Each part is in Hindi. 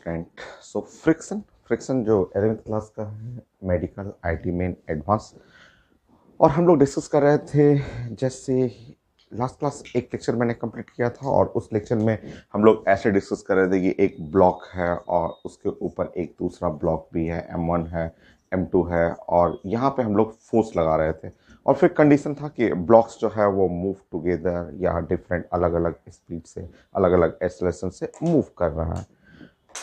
स्टूडेंट सो फ्रिक्शन फ्रिक्शन जो एलेवेंथ क्लास का है मेडिकल आईटी में एडवांस और हम लोग डिस्कस कर रहे थे जैसे लास्ट क्लास एक लेक्चर मैंने कंप्लीट किया था और उस लेक्चर में हम लोग ऐसे डिस्कस कर रहे थे कि एक ब्लॉक है और उसके ऊपर एक दूसरा ब्लॉक भी है एम वन है एम टू है और यहाँ पर हम लोग फोर्स लगा रहे थे और फिर कंडीशन था कि ब्लॉक्स जो है वो मूव टुगेदर या डिफरेंट अलग अलग स्पीड से अलग अलग एक्सलेशन से मूव कर रहा है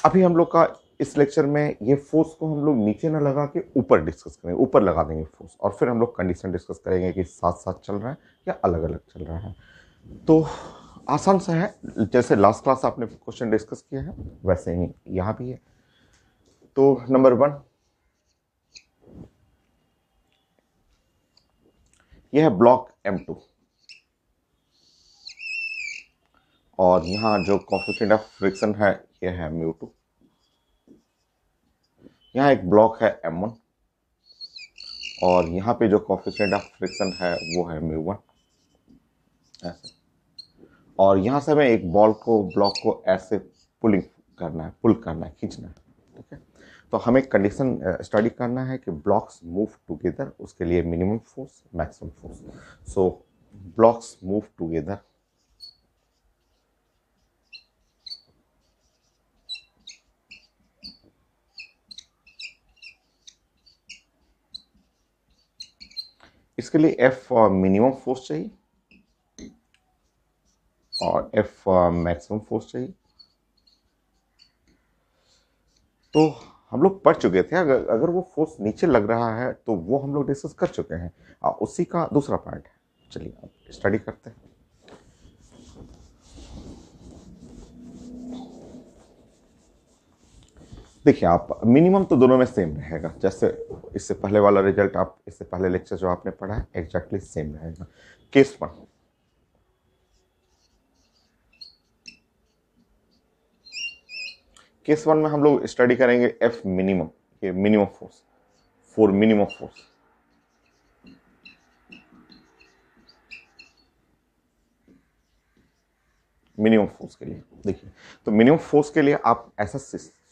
अभी हम लोग का इस लेक्चर में ये फोर्स को हम लोग नीचे ना लगा के ऊपर डिस्कस करेंगे ऊपर लगा देंगे फोर्स और फिर हम लोग कंडीशन डिस्कस करेंगे कि साथ साथ चल रहा है या अलग अलग चल रहा है तो आसान सा है जैसे लास्ट क्लास आपने क्वेश्चन डिस्कस किया है वैसे ही यहाँ भी है तो नंबर वन यह है ब्लॉक एम टू और यहाँ जो कॉफिशेंट ऑफ फ्रिक्शन है ये है म्यू टू यहाँ एक ब्लॉक है एम वन और यहाँ पे जो कॉफिशेंट ऑफ फ्रिक्शन है वो है म्यू वन ऐसे और यहाँ से हमें एक बॉल को ब्लॉक को ऐसे पुलिंग करना है पुल करना है खींचना है ठीक है तो हमें कंडीशन स्टडी करना है कि ब्लॉक्स मूव टुगेदर उसके लिए minimum force maximum force so blocks move together इसके लिए एफ मिनिमम फोर्स चाहिए और एफ मैक्सिमम फोर्स चाहिए तो हम लोग पढ़ चुके थे अगर अगर वो फोर्स नीचे लग रहा है तो वो हम लोग डिस्कस कर चुके हैं और उसी का दूसरा पार्ट है चलिए अब स्टडी करते हैं देखिए आप मिनिमम तो दोनों में सेम रहेगा जैसे इससे पहले वाला रिजल्ट आप इससे पहले लेक्चर जो आपने पढ़ा है एग्जैक्टली सेम रहेगा केस वन केस वन में हम लोग स्टडी करेंगे एफ मिनिमम ये minimum force for minimum force minimum force के लिए देखिए तो मिनिमम फोर्स के लिए आप ऐसा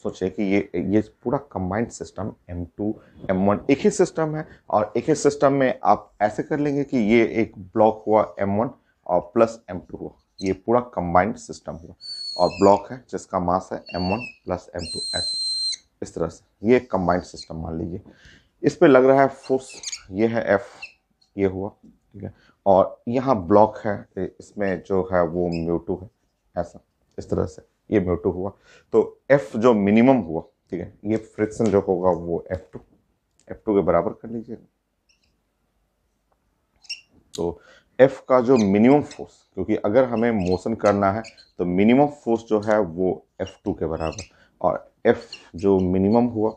सोचे कि ये ये पूरा कंबाइंड सिस्टम M2, M1 एक ही सिस्टम है और एक ही सिस्टम में आप ऐसे कर लेंगे कि ये एक ब्लॉक हुआ M1 और प्लस M2 हुआ ये पूरा कंबाइंड सिस्टम हुआ और ब्लॉक है जिसका मास है M1 प्लस एम ऐसे इस तरह से ये कंबाइंड सिस्टम मान लीजिए इस पर लग रहा है फोर्स ये है एफ ये हुआ ठीक है और यहाँ ब्लॉक है इसमें जो है वो म्यूटू है ऐसा इस तरह से ये म्यू टू हुआ तो एफ जो मिनिमम हुआ ठीक है ये फ्रिक्शन जो होगा वो एफ टू एफ टू के बराबर कर लीजिएगा तो एफ का जो मिनिमम फोर्स क्योंकि अगर हमें मोशन करना है तो मिनिमम फोर्स जो है वो एफ टू के बराबर और एफ जो मिनिमम हुआ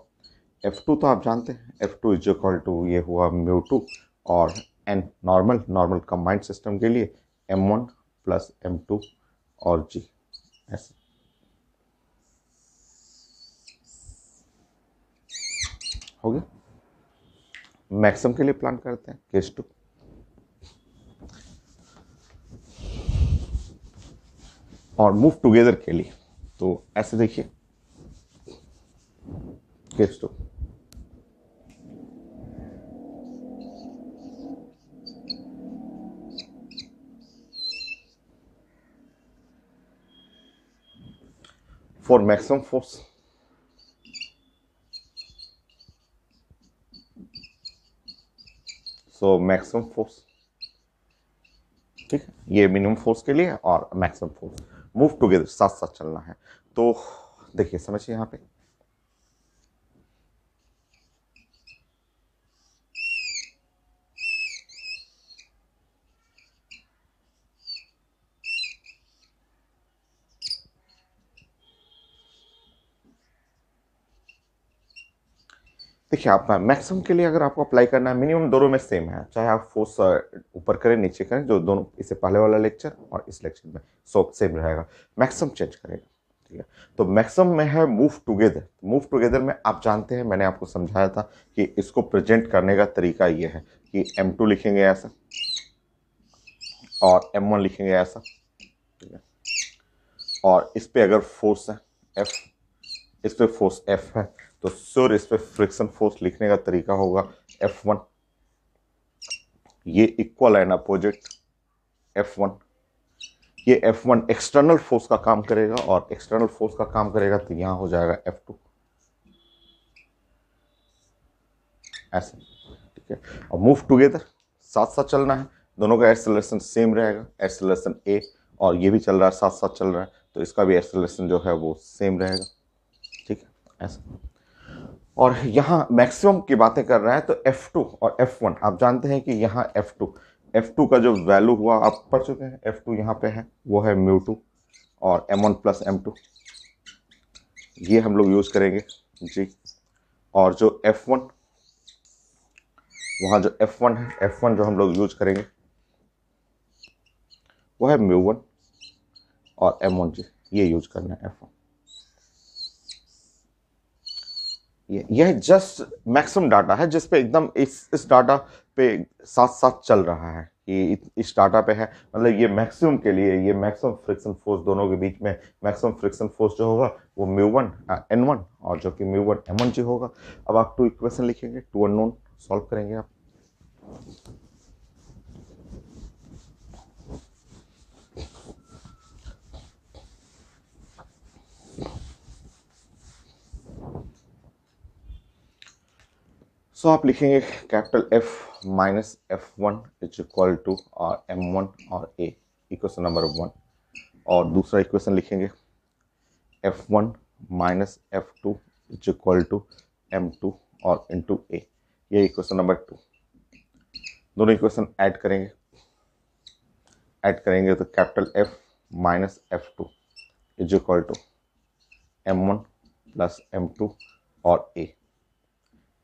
एफ टू तो आप जानते हैं F two is equal to ये हुआ म्यू टू और N normal normal combined system के लिए M one plus M two और जी ऐसे हो गया मैक्सिमम के लिए प्लान करते हैं केस टू और मूव टुगेदर के लिए तो ऐसे देखिए case two for maximum force so maximum force ठीक है ये मिनिमम फोर्स के लिए और मैक्सिमम फोर्स मूव टुगेदर साथ साथ चलना है तो देखिए समझिए यहाँ पे देखिए आप मैक्सिमम के लिए अगर आपको अप्लाई करना है मिनिमम दोनों में सेम है चाहे आप फोर्स ऊपर करें नीचे करें जो दोनों इससे पहले वाला लेक्चर और इस लेक्चर में सो सेम रहेगा मैक्सिमम चेंज करेगा ठीक है तो मैक्सिमम में है मूव टुगेदर मूव टुगेदर में आप जानते हैं मैंने आपको समझाया था कि इसको प्रेजेंट करने का तरीका ये है कि एम टू लिखेंगे ऐसा और एम वन लिखेंगे ऐसा ठीक है और इस पर अगर फोर्स है एफ इस पर फोर्स एफ है तो सोर इस पर फ्रिक्शन फोर्स लिखने का तरीका होगा एफ वन ये equal and opposite F one ये एफ वन एक्सटर्नल फोर्स का काम करेगा और एक्सटर्नल फोर्स का काम करेगा तो यहाँ हो जाएगा एफ टू ऐसे ठीक है और मूव टुगेदर साथ साथ चलना है दोनों का एक्सेलरेशन सेम रहेगा एक्सेलरेशन ए और ये भी चल रहा है साथ साथ चल रहा है तो इसका भी एक्सेलरेशन जो है वो सेम रहेगा ठीक है ऐसा और यहाँ मैक्सिमम की बातें कर रहा है तो F2 और F1 आप जानते हैं कि यहाँ F2 F2 का जो वैल्यू हुआ आप पढ़ चुके हैं F2 यहाँ पर है वो है म्यू टू और M1 one plus M two ये हम लोग यूज़ करेंगे जी और जो F1 वहाँ जो F1 है F1 जो हम लोग यूज करेंगे वो है म्यू वन और एम वन जी ये यूज करना है F1 यह जस्ट मैक्सिमम डाटा है जिस पे एकदम इस इस डाटा पे साथ साथ चल रहा है कि इस डाटा पे है मतलब ये मैक्सिमम के लिए ये मैक्सिमम फ्रिक्शन फोर्स दोनों के बीच में मैक्सिमम फ्रिक्शन फोर्स जो होगा वो म्यू वन एन वन और जो कि म्यू वन एम वन जी होगा अब आप टू इक्वेशन लिखेंगे टू अननोन सॉल्व करेंगे आप सो आप लिखेंगे capital F minus F one is equal to आर एम वन और ए इक्वेशन नंबर वन और दूसरा इक्वेशन लिखेंगे F one minus F two is equal to M two और टू ए ये इक्वेशन नंबर टू दोनों इक्वेशन ऐड करेंगे ऐड करेंगे तो capital F minus F two is equal to M one plus M two और ए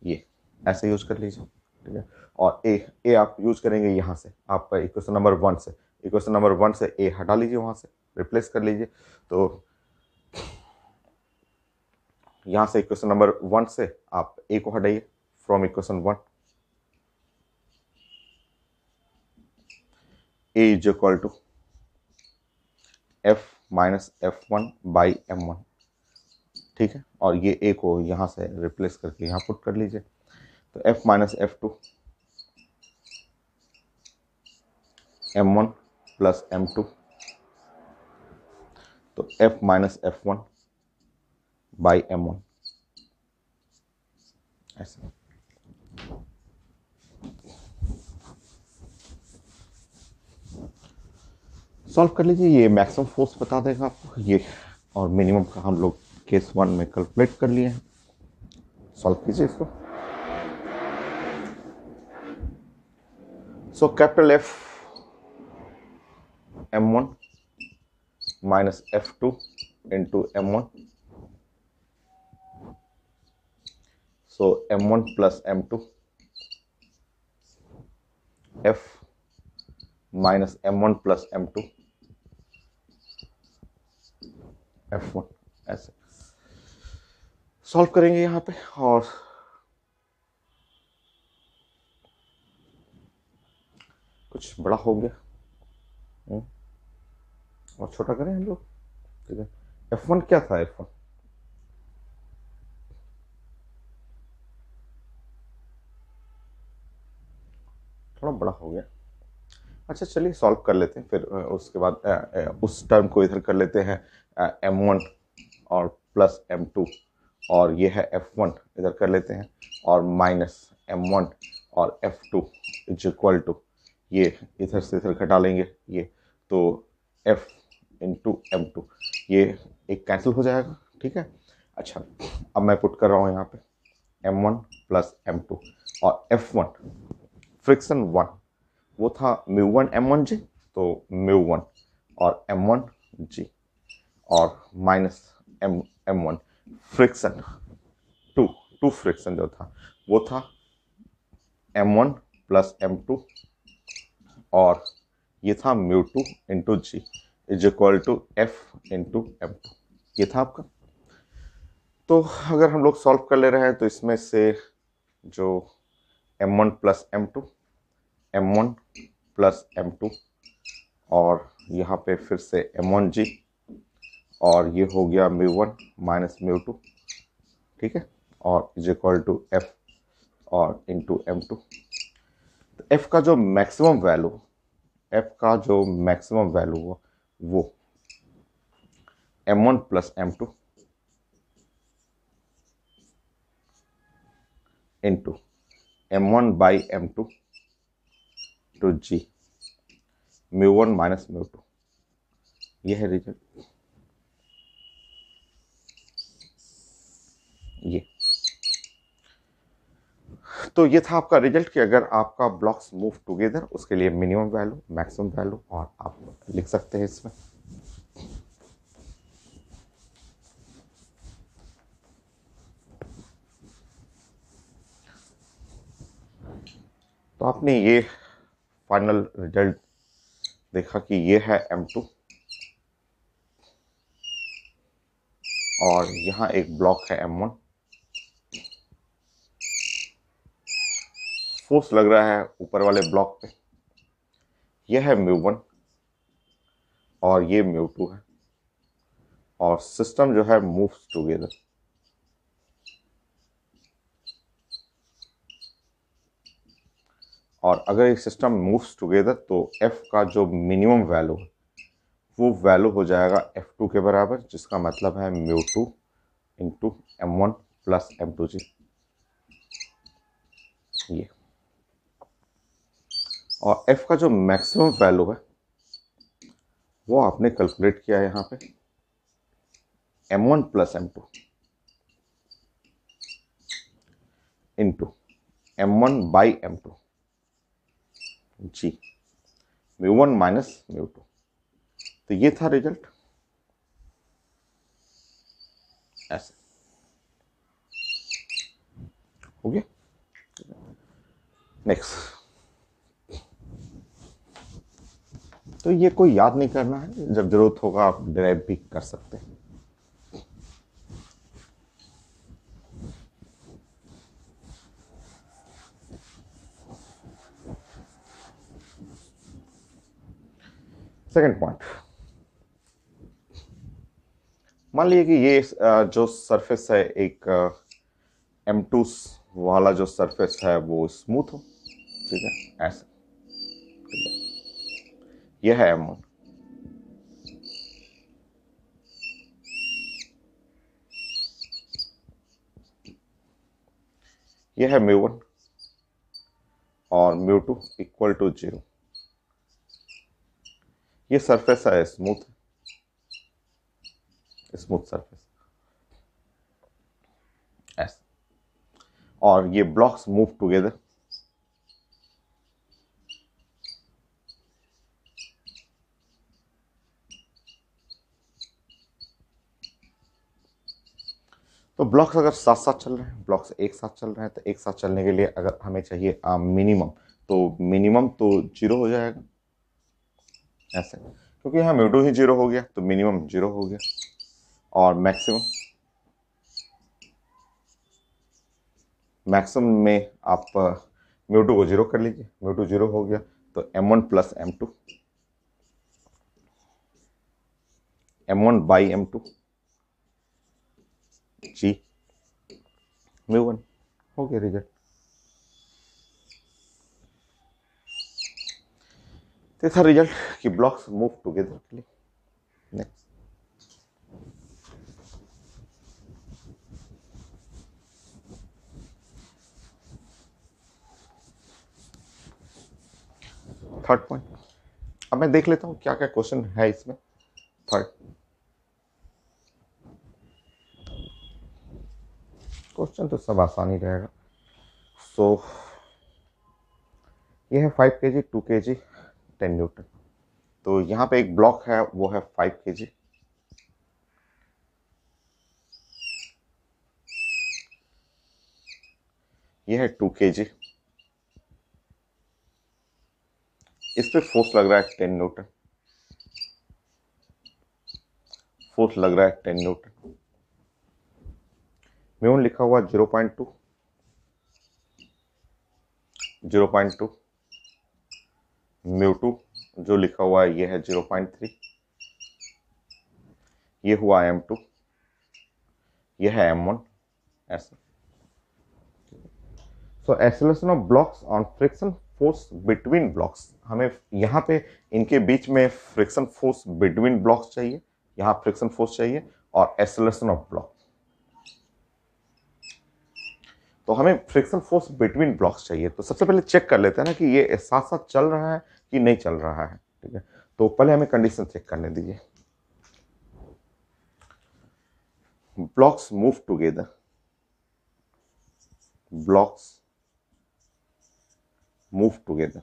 ये ऐसे यूज़ कर लीजिए ठीक है और ए ए आप यूज़ करेंगे यहाँ से आपका इक्वेशन नंबर वन से इक्वेशन नंबर वन से ए हटा लीजिए वहाँ से रिप्लेस कर लीजिए तो यहाँ से इक्वेशन नंबर वन से आप ए को हटाइए from equation one A is equal to F minus F one by M one ठीक है और ये ए को यहाँ से रिप्लेस करके यहाँ पुट कर लीजिए तो F minus F two M one plus M two तो F minus F one by M one ऐसे सॉल्व कर लीजिए ये मैक्सिमम फोर्स बता देगा आपको ये और मिनिमम का हम लोग केस वन में कैलकुलेट कर लिए हैं सॉल्व कीजिए इसको So capital F M1 minus F2 into M1. So M1 plus M2 F minus M1 plus M2 F1 ऐसे सॉल्व करेंगे यहाँ पे और कुछ बड़ा हो गया हम्म। और छोटा करें हम लोग ठीक है एफ वन क्या था एफ वन थोड़ा बड़ा हो गया अच्छा चलिए सॉल्व कर लेते हैं फिर उसके बाद आ, आ, उस टर्म को इधर कर लेते हैं एम वन और प्लस एम टू और ये है एफ वन इधर कर लेते हैं और माइनस एम वन और F two is equal to ये इधर से इधर घटा लेंगे ये तो एफ इंटू एम टू ये एक कैंसिल हो जाएगा ठीक है अच्छा अब मैं पुट कर रहा हूँ यहाँ पे M one plus M two और एफ वन फ्रिक्सन वन वो था mu one M one G तो म्यू वन और एम वन जी और minus M M one friction two two friction जो था वो था M one plus M two और ये था mu two into G is equal to F into M ये था आपका तो अगर हम लोग सॉल्व कर ले रहे हैं तो इसमें से जो M one plus M two M one plus M two और यहाँ पे फिर से एम वन जी और ये हो गया mu one minus mu two ठीक है और इज इक्वल टू एफ और इंटू एम टू एफ का जो मैक्सिमम वैल्यू एफ का जो मैक्सिमम वैल्यू हो वो M one plus M two into M one by M two two G mu one minus mu two यह है रिजल्ट ये तो ये था आपका रिजल्ट कि अगर आपका ब्लॉक्स मूव टुगेदर उसके लिए मिनिमम वैल्यू मैक्सिमम वैल्यू और आप लिख सकते हैं इसमें तो आपने ये फाइनल रिजल्ट देखा कि ये है एम टू और यहाँ एक ब्लॉक है एम वन फोर्स लग रहा है ऊपर वाले ब्लॉक पे यह है म्यू वन और ये म्यू टू है और सिस्टम जो है मूव्स टुगेदर और अगर ये सिस्टम मूव्स टुगेदर तो एफ का जो मिनिमम वैल्यू है वो वैल्यू हो जाएगा एफ टू के बराबर जिसका मतलब है mu two into M one plus M two G ये और एफ़ का जो मैक्सिमम वैल्यू है वो आपने कैलकुलेट किया है यहां पे M one plus M two into M one by M two G mu one minus mu two तो ये था रिजल्ट ऐसे हो गया नेक्स्ट तो ये कोई याद नहीं करना है जब ज़रूरत होगा आप ड्राइव भी कर सकते हैं सेकेंड पॉइंट मान लीजिए कि ये जो सरफेस है एक एम टू वाला जो सरफेस है वो स्मूथ हो ठीक है ऐसा यह है अमोन यह है म्यू वन और mu two equal to zero ये सरफेस है स्मूथ स्मूथ सरफेस एस और ये ब्लॉक्स मूव टुगेदर तो ब्लॉक्स अगर साथ साथ चल रहे हैं ब्लॉक्स एक साथ चल रहे हैं तो एक साथ चलने के लिए अगर हमें चाहिए मिनिमम तो मिनिमम तो जीरो हो जाएगा ऐसे क्योंकि यहाँ म्यूटो ही जीरो हो गया तो मिनिमम जीरो हो गया और मैक्सिमम मैक्सिमम में आप म्यूटो को जीरो कर लीजिए म्यूटो जीरो हो गया तो M one plus M two M one by M two G मे वन ओके रिजल्ट था रिजल्ट कि blocks move together next third point अब मैं देख लेता हूँ क्या क्या क्वेश्चन है इसमें थर्ड क्वेश्चन तो सब आसानी रहेगा सो so, यह है फाइव के जी टू के जी टेन न्यूटन तो यहाँ पे एक ब्लॉक है वो है फाइव के जी ये है टू के जी इस पर फोर्स लग रहा है टेन न्यूटन फोर्स लग रहा है टेन न्यूटन म्यून लिखा हुआ zero point two zero point two mu two जो लिखा हुआ है ये है जीरो पॉइंट थ्री ये हुआ एम टू यह है एम वन ऐसा so isolation of blocks on friction force between blocks हमें यहाँ पे इनके बीच में फ्रिक्शन फोर्स बिटवीन ब्लॉक्स चाहिए यहाँ फ्रिक्शन फोर्स चाहिए और एसोलेशन ऑफ ब्लॉक तो हमें फ्रिक्शन फोर्स बिटवीन ब्लॉक्स चाहिए तो सबसे पहले चेक कर लेते हैं ना कि ये साथ साथ चल रहा है कि नहीं चल रहा है ठीक है तो पहले हमें कंडीशन चेक करने दीजिए blocks move together blocks move together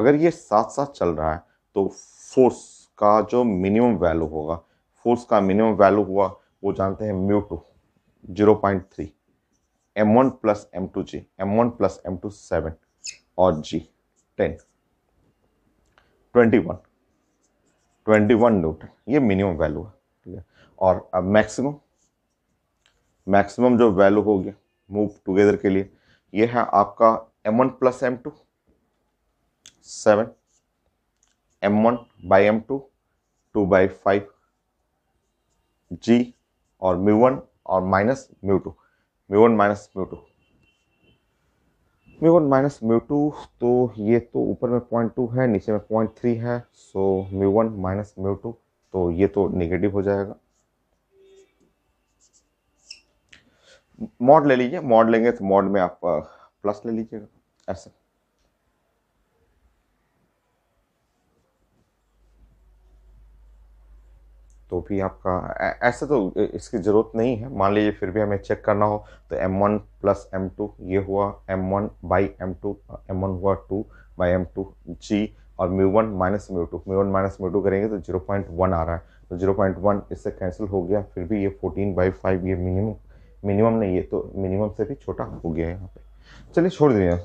अगर ये साथ साथ चल रहा है तो फोर्स का जो मिनिमम वैल्यू होगा फोर्स का मिनिमम वैल्यू हुआ वो जानते हैं mu two zero point three M one plus M two G M one plus M two seven और G ten twenty one twenty one newton ये मिनिमम वैल्यू है ठीक है और अब मैक्सिमम मैक्सिमम जो वैल्यू हो गया मूव टुगेदर के लिए ये है आपका M one plus M two seven M one by M two two by five G और म्यू वन और minus mu two mu one minus mu two mu one minus mu two तो ये तो ऊपर में पॉइंट टू है नीचे में पॉइंट थ्री है so mu one minus mu two तो ये तो निगेटिव हो जाएगा मॉड ले लीजिए मॉड लेंगे तो मॉड में आप प्लस uh, ले लीजिएगा ऐसा तो भी आपका ऐसा तो इसकी ज़रूरत नहीं है मान लीजिए फिर भी हमें चेक करना हो तो M one plus M two ये हुआ M one by M two M one हुआ two by M two G और mu one minus mu two mu one minus mu two करेंगे तो जीरो पॉइंट वन आ रहा है तो जीरो पॉइंट वन इससे कैंसिल हो गया फिर भी ये फोर्टीन बाई फाइव ये मिनिमम मिनिमम नहीं है तो मिनिमम से भी छोटा हो गया है यहाँ पर चलिए छोड़ दीजिए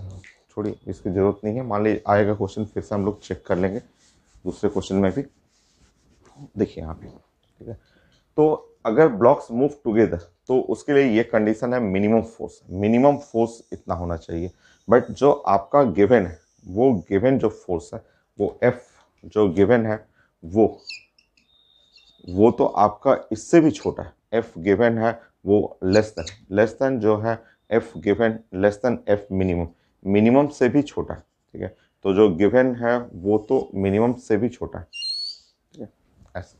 छोड़िए इसकी ज़रूरत नहीं है मान लीजिए आएगा क्वेश्चन फिर से हम लोग चेक कर लेंगे दूसरे क्वेश्चन में भी देखिए यहाँ पे ठीक है तो अगर ब्लॉक्स मूव टुगेदर तो उसके लिए ये कंडीशन है मिनिमम फोर्स मिनिमम फोर्स इतना होना चाहिए बट जो आपका गिवन है वो गिवन जो फोर्स है वो एफ जो गिवन है वो वो तो आपका इससे भी छोटा है एफ गिवन है वो लेस देन लेस देन जो है F given less than F minimum minimum से भी छोटा है ठीक है तो जो गिवन है वो तो मिनिमम से भी छोटा है ठीक है ऐसा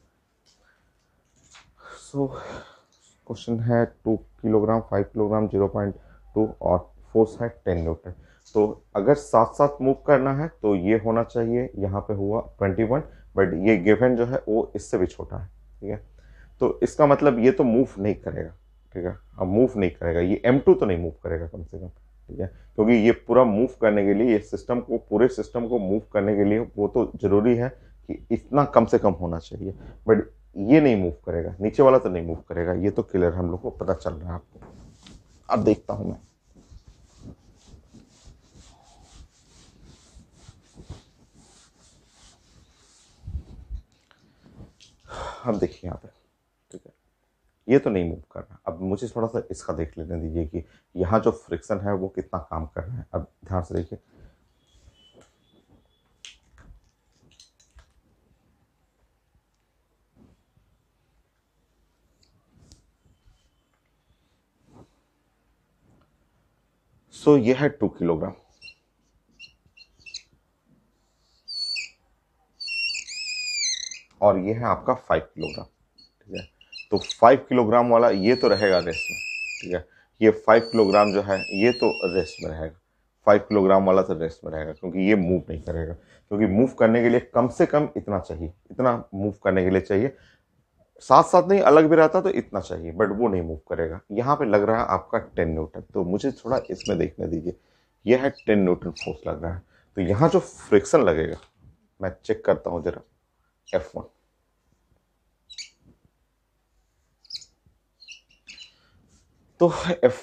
सो क्वेश्चन है two kilogram five kilogram zero point two और फोर्स है टेन न्यूटन तो अगर साथ साथ मूव करना है तो ये होना चाहिए यहाँ पे हुआ ट्वेंटी वन बट ये गिवन जो है वो इससे भी छोटा है ठीक है तो इसका मतलब ये तो मूव नहीं करेगा ठीक है अब मूव नहीं करेगा ये एम टू तो नहीं मूव करेगा कम से कम ठीक है क्योंकि ये पूरा मूव करने के लिए ये सिस्टम को पूरे सिस्टम को मूव करने के लिए वो तो ज़रूरी है कि इतना कम से कम होना चाहिए बट ये नहीं मूव करेगा नीचे वाला तो नहीं मूव करेगा ये तो क्लियर हम लोग को पता चल रहा है आपको अब देखता हूं मैं अब देखिए यहाँ पे ठीक है ये तो नहीं मूव कर रहा अब मुझे थोड़ा सा इसका देख लेने दीजिए कि यहां जो फ्रिक्शन है वो कितना काम कर रहा है अब ध्यान से देखिए सो so, ये है टू किलोग्राम और ये है आपका फाइव किलोग्राम ठीक है तो फाइव किलोग्राम वाला ये तो रहेगा रेस्ट में ठीक है ये फाइव किलोग्राम जो है ये तो रेस्ट में रहेगा फाइव किलोग्राम वाला तो रेस्ट में रहेगा क्योंकि ये मूव नहीं करेगा क्योंकि मूव करने के लिए कम से कम इतना चाहिए इतना मूव करने के लिए चाहिए साथ साथ नहीं अलग भी रहता तो इतना चाहिए बट वो नहीं मूव करेगा यहाँ पे लग रहा है आपका टेन न्यूटन तो मुझे थोड़ा इसमें देखने दीजिए यह है टेन न्यूटन फोर्स लग रहा है तो यहाँ जो फ्रिक्शन लगेगा मैं चेक करता हूँ जरा एफ वन तो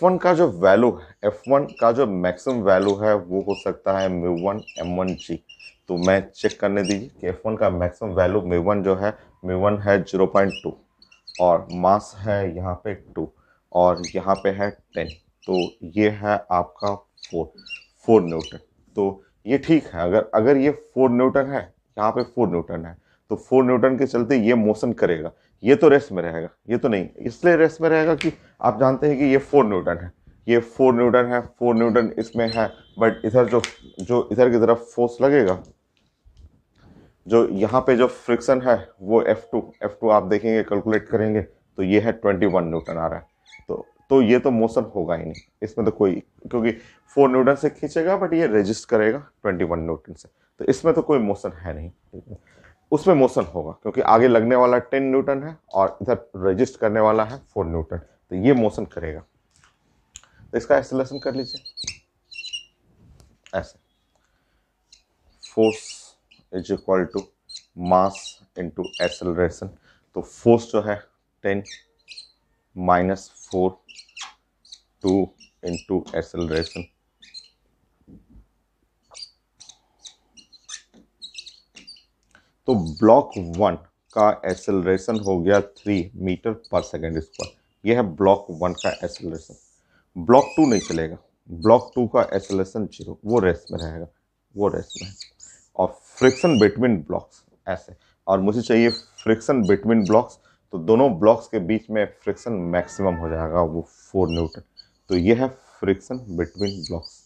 वन का जो वैल्यू है एफ वन का जो मैक्सिमम वैल्यू है वो हो सकता है mu one M one G तो मैं चेक करने दीजिए कि वन का मैक्सिमम वैल्यू म्यू वन जो है म्यू वन है जीरो पॉइंट टू और मास है यहाँ पे टू और यहाँ पे है टेन तो ये है आपका फोर फोर न्यूटन तो ये ठीक है अगर अगर ये फोर न्यूटन है यहाँ पे फोर न्यूटन है तो फोर न्यूटन के चलते ये मोशन करेगा ये तो रेस्ट में रहेगा ये तो नहीं इसलिए रेस्ट में रहेगा कि आप जानते हैं कि ये फोर न्यूटन है ये फोर न्यूटन है फोर न्यूटन इसमें है बट इधर जो जो इधर की तरफ फोर्स लगेगा जो यहाँ पे जो फ्रिक्शन है वो F2 F2 आप देखेंगे कैलकुलेट करेंगे तो ये है 21 न्यूटन आ रहा है तो तो ये तो मोशन होगा ही नहीं इसमें तो कोई क्योंकि फोर न्यूटन से खींचेगा बट ये रजिस्ट करेगा 21 न्यूटन से तो इसमें तो कोई मोशन है नहीं उसमें मोशन होगा क्योंकि आगे लगने वाला टेन न्यूटन है और इधर रजिस्ट करने वाला है फोर न्यूटन तो ये मोशन करेगा तो इसका एक्सलेशन कर लीजिए ऐसे force is equal to mass into acceleration तो फोर्स जो है ten minus four two into acceleration तो ब्लॉक वन का एक्सेलरेशन हो गया three metre per second square यह है ब्लॉक वन का एक्सेलरेशन ब्लॉक टू नहीं चलेगा ब्लॉक टू का एक्सेलरेशन जीरो वो रेस में रहेगा वो रेस में है और फ्रिक्शन बिटवीन ब्लॉक्स ऐसे और मुझे चाहिए फ्रिक्शन बिटवीन ब्लॉक्स तो दोनों ब्लॉक्स के बीच में फ्रिक्शन मैक्सिमम हो जाएगा वो फोर न्यूटन तो ये है फ्रिक्शन बिटवीन ब्लॉक्स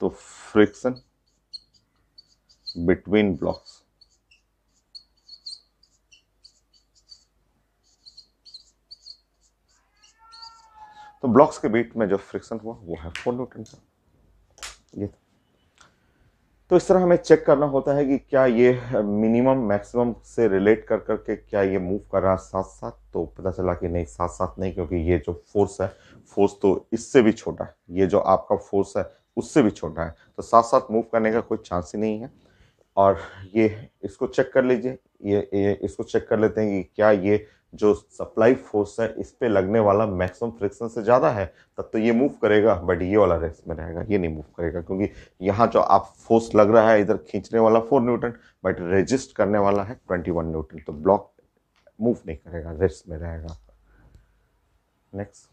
तो फ्रिक्शन बिटवीन ब्लॉक्स तो ब्लॉक्स के बीच में जो फ्रिक्शन हुआ वो है फोर न्यूटन का ये तो इस तरह हमें चेक करना होता है कि क्या ये मिनिमम मैक्सिमम से रिलेट कर करके क्या ये मूव कर रहा है साथ साथ तो पता चला कि नहीं साथ साथ नहीं क्योंकि ये जो फोर्स है फोर्स तो इससे भी छोटा है ये जो आपका फोर्स है उससे भी छोटा है तो साथ साथ मूव करने का कोई चांस ही नहीं है और ये इसको चेक कर लीजिए ये, ये इसको चेक कर लेते हैं कि क्या ये जो सप्लाई फोर्स है इस पर लगने वाला मैक्सिमम फ्रिक्शन से ज़्यादा है तब तो ये मूव करेगा बट ये वाला रेस्ट में रहेगा ये नहीं मूव करेगा क्योंकि यहाँ जो आप फोर्स लग रहा है इधर खींचने वाला फोर न्यूटन बट रेजिस्ट करने वाला है ट्वेंटी वन न्यूटन तो ब्लॉक मूव नहीं करेगा रेस्ट में रहेगा next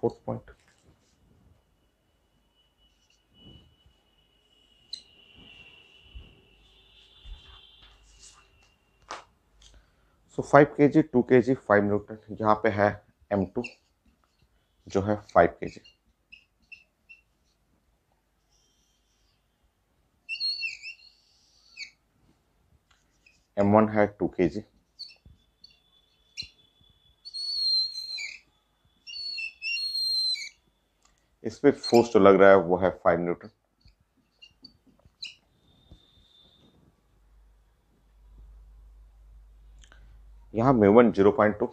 fourth point. So five K G to के जी फाइव न्यूटन यहां पर है एम टू जो है five K G M one है टू के जी इस पर फोर्स जो लग रहा है वो है फाइव न्यूटन यहां मेवन zero point two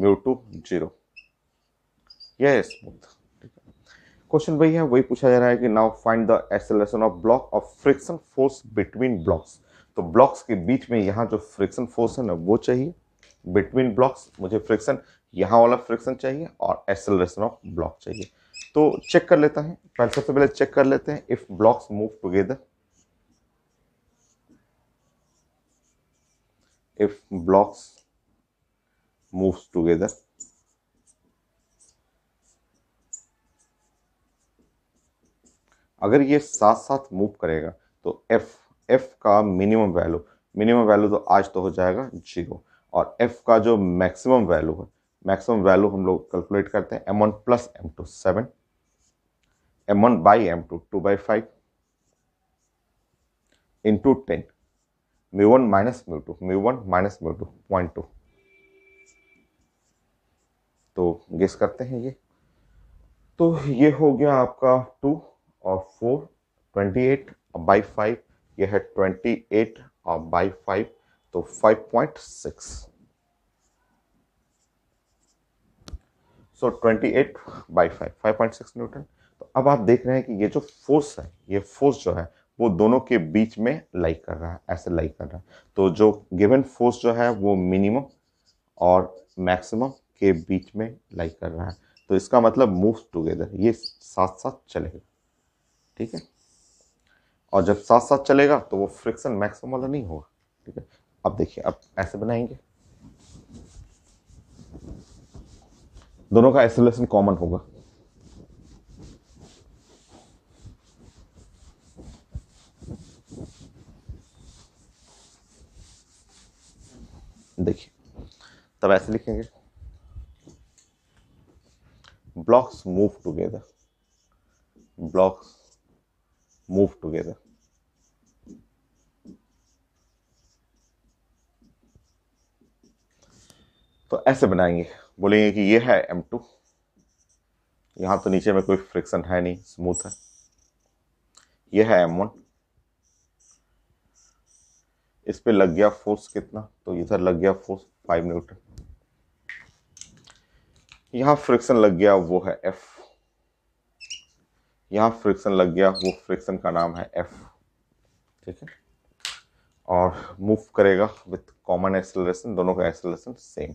mu two zero question वही है वही पूछा जा रहा है कि now find the acceleration of block of friction force between blocks तो ब्लॉक्स के बीच में यहाँ जो फ्रिक्शन फोर्स है ना वो चाहिए बिटवीन ब्लॉक्स मुझे फ्रिक्शन यहाँ वाला फ्रिक्शन चाहिए और एक्सेलरेशन ऑफ ब्लॉक चाहिए तो चेक कर लेता है पहले सबसे पहले चेक कर लेते हैं if blocks move together if blocks move together अगर ये साथ साथ मूव करेगा तो एफ एफ का मिनिमम वैल्यू मिनिमम वैल्यू तो आज तो हो जाएगा जीरो और एफ का जो मैक्सिमम वैल्यू है मैक्सिमम वैल्यू हम लोग कैलकुलेट करते हैं M one plus M two seven M one by M two two by five into ten mu one minus mu two mu one minus mu two point two तो गेस करते हैं ये तो ये हो गया आपका टू और four twenty eight by five यह है एट और बाई फाइव तो six so twenty eight by five five point six newton तो अब आप देख रहे हैं कि ये जो फोर्स है ये फोर्स जो है वो दोनों के बीच में लाइक कर रहा है ऐसे लाइक कर रहा है तो जो गिवन फोर्स जो है वो मिनिमम और मैक्सिमम के बीच में लाइक कर रहा है तो इसका मतलब मूव टुगेदर ये साथ साथ चलेगा ठीक है और जब साथ साथ चलेगा तो वो फ्रिक्शन मैक्सिमम वाला नहीं होगा ठीक है अब देखिए अब ऐसे बनाएंगे दोनों का एसोलेशन कॉमन होगा देखिए तब ऐसे लिखेंगे blocks move together blocks move together. तो ऐसे बनाएंगे बोलेंगे कि ये है एम टू यहां तो नीचे में कोई फ्रिक्शन है नहीं स्मूथ है ये है एम वन इस पे लग गया फोर्स कितना तो इधर लग गया फोर्स फाइव न्यूटन यहां फ्रिक्शन लग गया वो है एफ़ यहाँ फ्रिक्शन लग गया वो फ्रिक्शन का नाम है एफ ठीक है और मूव करेगा विथ कॉमन एक्सेलरेशन दोनों का एक्सेलरेशन सेम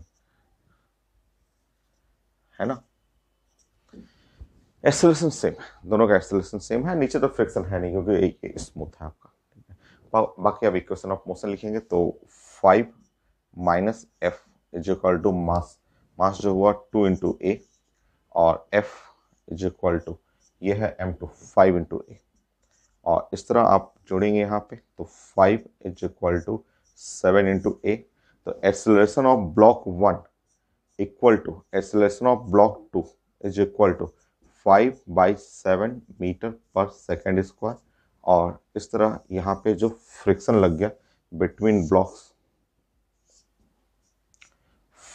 है ना एक्सेलरेशन सेम दोनों का एक्सेलरेशन सेम है नीचे तो फ्रिक्शन है नहीं क्योंकि एक स्मूथ है आपका बा, बाकी आप इक्वेशन ऑफ मोशन लिखेंगे तो five minus F is equal to mass mass जो हुआ टू इंटू ए और एफ इज इक्वल टू ये है M two five into a और इस तरह आप जोड़ेंगे यहाँ पे तो five is equal to seven into a तो acceleration of block one equal to acceleration of block two is equal to five by seven metre per second square और इस तरह यहाँ पे जो फ्रिक्शन लग गया between blocks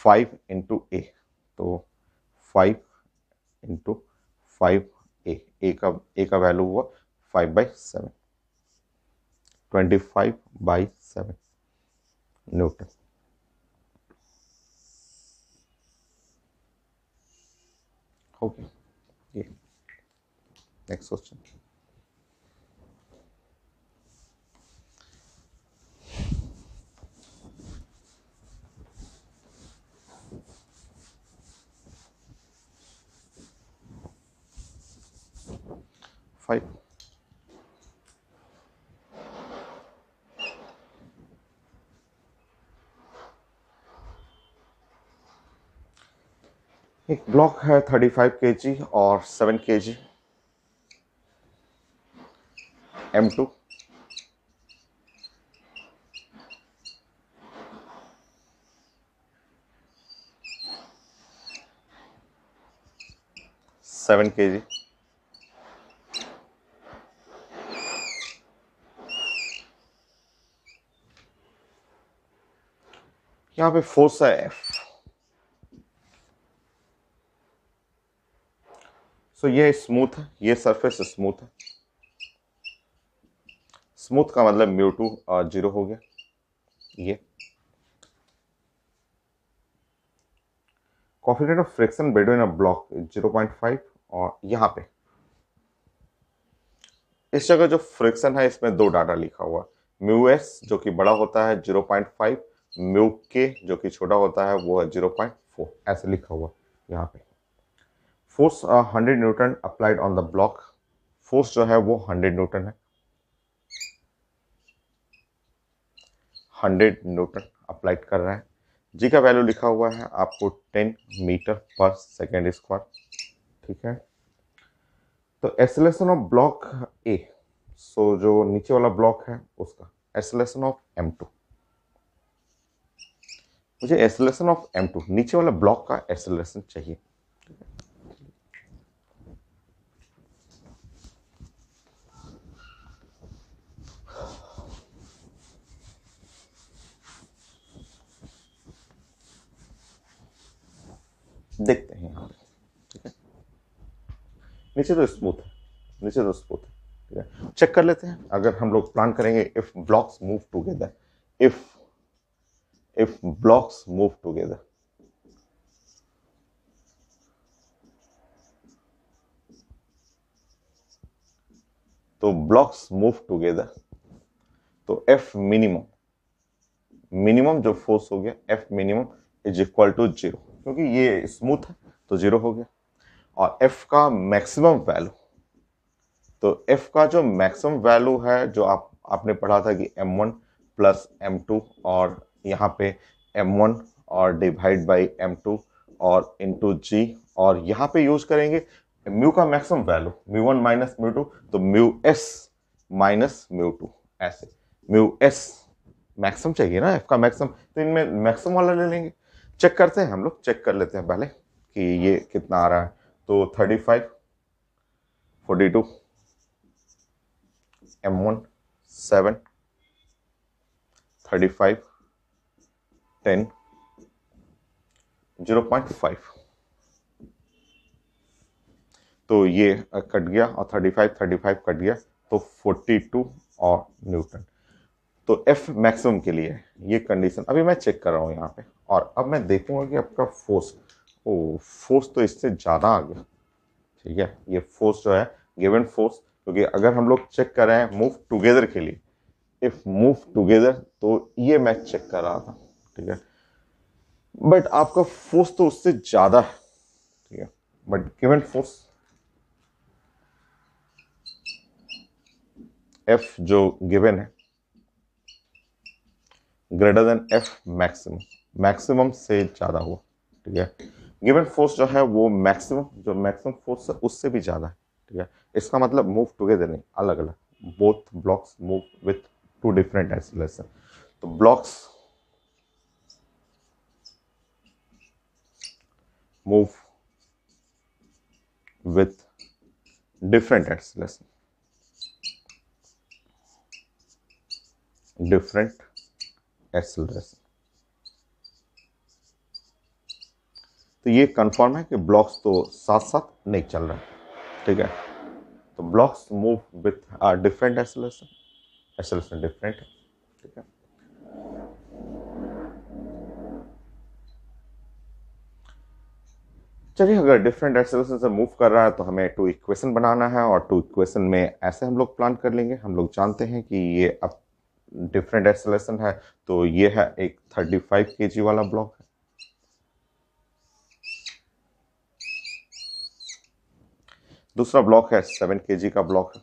five into a तो five into five a a का ए का वैल्यू हुआ five by seven twenty five by seven newton okay next question 5 एक ब्लॉक है 35 केजी और 7 केजी M2 7 जी यहाँ पे फोर्स है एफ सो ये स्मूथ है ये सरफेस स्मूथ है स्मूथ का मतलब म्यू टू जीरो हो गया ये coefficient of friction between a block zero point five और यहां पे इस जगह जो फ्रिक्शन है इसमें दो डाटा लिखा हुआ म्यू एस जो कि बड़ा होता है जीरो पॉइंट फाइव म्यूक के जो कि छोटा होता है वो है जीरो पॉइंट फोर ऐसे लिखा हुआ यहाँ पे force hundred newton applied on the block force जो है वो हंड्रेड न्यूटन है हंड्रेड न्यूटन अप्लाइड कर रहे हैं जी का वैल्यू लिखा हुआ है आपको ten metre per second square ठीक है तो acceleration of block a so जो नीचे वाला ब्लॉक है उसका एक्सलेशन ऑफ एम टू मुझे एसेलेशन ऑफ एम टू नीचे वाला ब्लॉक का एसेलेशन चाहिए देखते हैं ठीक है नीचे तो स्मूथ है नीचे तो स्मूथ है ठीक है चेक कर लेते हैं अगर हम लोग प्लान करेंगे if blocks move together if if blocks move together. तो ब्लॉक्स मूव टुगेदर तो एफ मिनिमम मिनिमम जो फोर्स हो गया f minimum is equal to zero क्योंकि ये स्मूथ है तो जीरो हो गया और एफ का मैक्सिमम वैल्यू तो एफ का जो मैक्सिमम वैल्यू है जो आप आपने पढ़ा था कि m one plus M two और यहाँ पे M1 और डिवाइड बाई M2 और इंटू जी और यहाँ पे यूज़ करेंगे म्यू का maximum value mu one minus mu two तो mu s minus mu two ऐसे म्यू एस मैक्सिमम चाहिए ना एफ का मैक्सिमम तो इनमें मैक्सिमम वाला ले लेंगे चेक करते हैं हम लोग चेक कर लेते हैं पहले कि ये कितना आ रहा है तो thirty five forty two M one seven thirty five 10 0.5 तो ये कट गया और 35 35 कट गया तो 42 और न्यूटन तो एफ मैक्सिमम के लिए ये कंडीशन अभी मैं चेक कर रहा हूँ यहाँ पे और अब मैं देखूंगा कि आपका फोर्स ओ फोर्स तो इससे ज़्यादा आ गया ठीक है ये फोर्स जो है गिवन फोर्स क्योंकि अगर हम लोग चेक कर रहे हैं मूव टुगेदर के लिए इफ़ मूव टुगेदर तो ये मैं चेक कर रहा था ठीक है बट आपका फोर्स तो उससे ज़्यादा है ठीक है बट गिवन फोर्स एफ जो गिवन है greater than f maximum maximum से ज़्यादा हुआ ठीक है गिवन फोर्स जो है वो मैक्सिमम जो मैक्सिमम फोर्स है उससे भी ज़्यादा है ठीक है इसका मतलब मूव टुगेदर नहीं अलग अलग both blocks move with two different acceleration तो blocks move with different acceleration different acceleration तो ये कंफर्म है कि ब्लॉक्स तो साथ साथ नहीं चल रहा ठीक है तो blocks move with are different acceleration acceleration different है ठीक है चलिए अगर डिफरेंट एक्सलेशन से मूव कर रहा है तो हमें टू इक्वेशन बनाना है और टू इक्वेशन में ऐसे हम लोग प्लान कर लेंगे हम लोग जानते हैं कि ये अब डिफरेंट एक्सलेशन है तो ये है एक 35 जी वाला ब्लॉक है दूसरा ब्लॉक है 7 जी का ब्लॉक है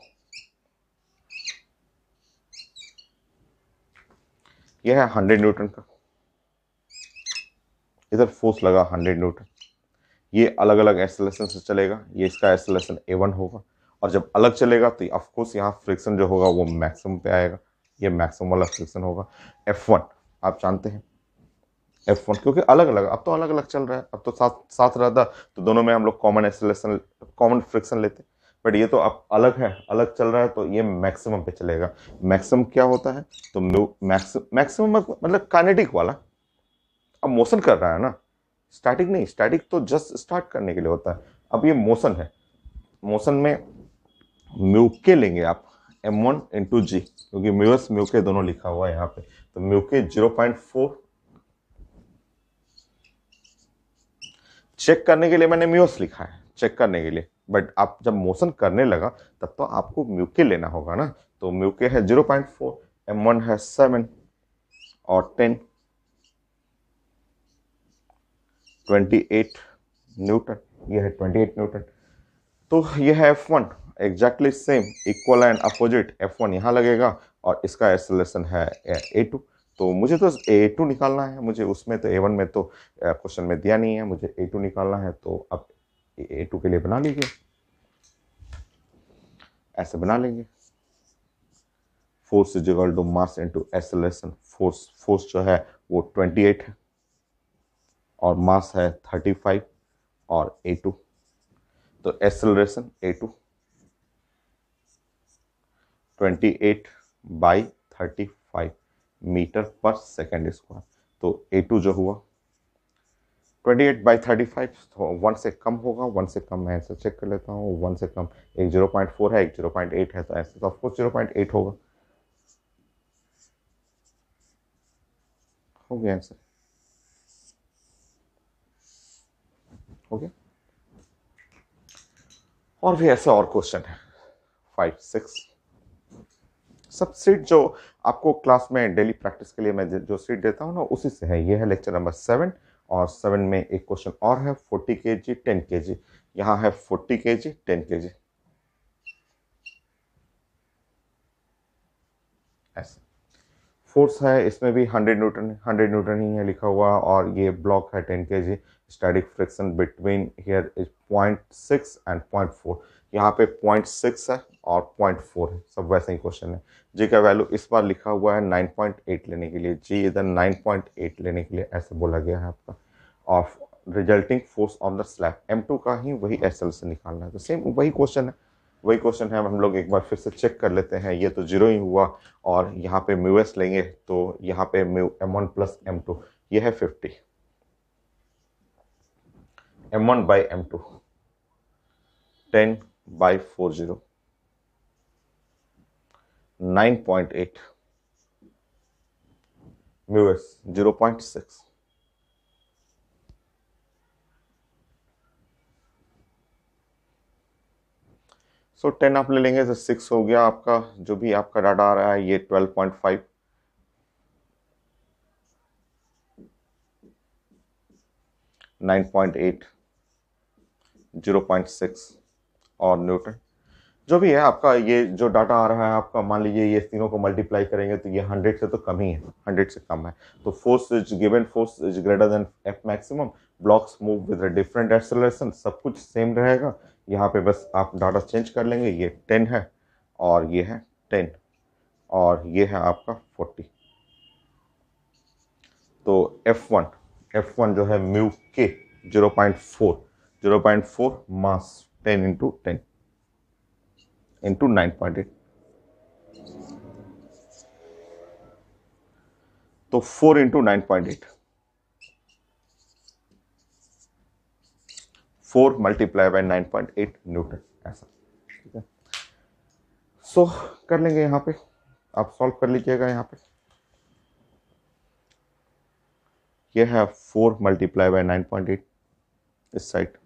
यह है 100 न्यूटन का इधर फोर्स लगा 100 न्यूटन ये अलग अलग एसलेशन से चलेगा ये इसका एसलेशन ए वन होगा और जब अलग चलेगा तो ऑफकोर्स यहाँ फ्रिक्शन जो होगा वो मैक्सिमम पे आएगा ये मैक्सिमम वाला फ्रिक्शन होगा एफ वन आप जानते हैं एफ वन क्योंकि अलग अलग अब तो अलग अलग चल रहा है अब तो साथ साथ रहता तो दोनों में हम लोग कॉमन एसलेशन कॉमन फ्रिक्शन लेते बट ये तो अब अलग है अलग चल रहा है तो ये मैक्सिमम पे चलेगा मैक्सिमम क्या होता है तो मैक्सिमम मैक्सिमम मतलब काइनेटिक वाला अब मोशन कर रहा है ना स्टैटिक नहीं स्टैटिक तो जस्ट स्टार्ट करने के लिए होता है अब ये मोशन है मोशन में म्यूके लेंगे आप एम वन टू जी क्योंकि म्यूएस म्यूके दोनों लिखा हुआ है यहाँ पे तो mu k zero point four check करने के लिए मैंने म्यूस लिखा है चेक करने के लिए बट आप जब मोशन करने लगा तब तो आपको म्यूके लेना होगा ना तो म्यूके है zero point four m one है सेवन और टेन 28 न्यूटन ये है 28 न्यूटन तो ये है f one exactly same equal and opposite F one यहाँ लगेगा और इसका एक्सलेशन है ए टू तो मुझे तो ए टू निकालना है मुझे उसमें तो ए वन में तो क्वेश्चन में दिया नहीं है मुझे ए टू निकालना है तो अब ए टू के लिए बना लीजिए ऐसे बना लेंगे force is equal to mass into acceleration force force जो है वो 28 है और मास है 35 और a2 तो acceleration a2 28 by 35 metre per second square तो a2 जो हुआ 28 बाई 35 तो वन से कम होगा वन से कम मैं ऐसा चेक कर लेता हूँ वन से कम एक 0.4 है एक 0.8 है तो ऐसे तो ऑफकोर्स एट होगा हो गया आंसर ओके और भी ऐसे और क्वेश्चन है फाइव सिक्स सबसीट जो आपको क्लास में डेली प्रैक्टिस के लिए मैं जो सीट देता हूँ ना उसी से है ये है लेक्चर नंबर सेवन और सेवन में एक क्वेश्चन और है फोर्टी के जी टेन के जी यहाँ है फोर्टी के जी टेन के जी ऐसे फोर्स है इसमें भी हंड्रेड न्यूटन हंड्रेड न्यूटन ही है लिखा हुआ और ये ब्लॉक है ten k g static friction between here is point six and point four यहाँ पे पॉइंट सिक्स है और पॉइंट फोर है सब वैसे ही क्वेश्चन है जी का वैल्यू इस बार लिखा हुआ है नाइन पॉइंट एट लेने के लिए जी इधर नाइन पॉइंट एट लेने के लिए ऐसे बोला गया है आपका of resulting force on the slab m two का ही वही एस एल से निकालना है तो सेम वही क्वेश्चन है वही क्वेश्चन है हम लोग एक बार फिर से चेक कर लेते हैं ये तो जीरो ही हुआ और यहाँ पे म्यू एस लेंगे तो यहाँ पे mu m one plus M two ये है fifty m one by M two ten by four zero nine point eight mu s zero point six so so, ten आप ले लेंगे तो सिक्स हो गया आपका जो भी आपका डाटा आ रहा है ये twelve point five nine point eight 0.6 और न्यूटन जो भी है आपका ये जो डाटा आ रहा है आपका मान लीजिए ये तीनों को मल्टीप्लाई करेंगे तो ये हंड्रेड से तो कम ही है हंड्रेड से कम है तो force is given force is greater than f maximum blocks move with different acceleration सब कुछ सेम रहेगा यहाँ पे बस आप डाटा चेंज कर लेंगे ये टेन है और ये है टेन और ये है आपका फोर्टी तो एफ वन एफ वन जो है mu k zero point four point four mass ten into ten into nine point eight तो four into nine point eight four multiply by nine point eight newton ऐसा ठीक है सो कर लेंगे यहां पे आप सॉल्व कर लीजिएगा यहां पे यह है four multiply by nine point eight इस side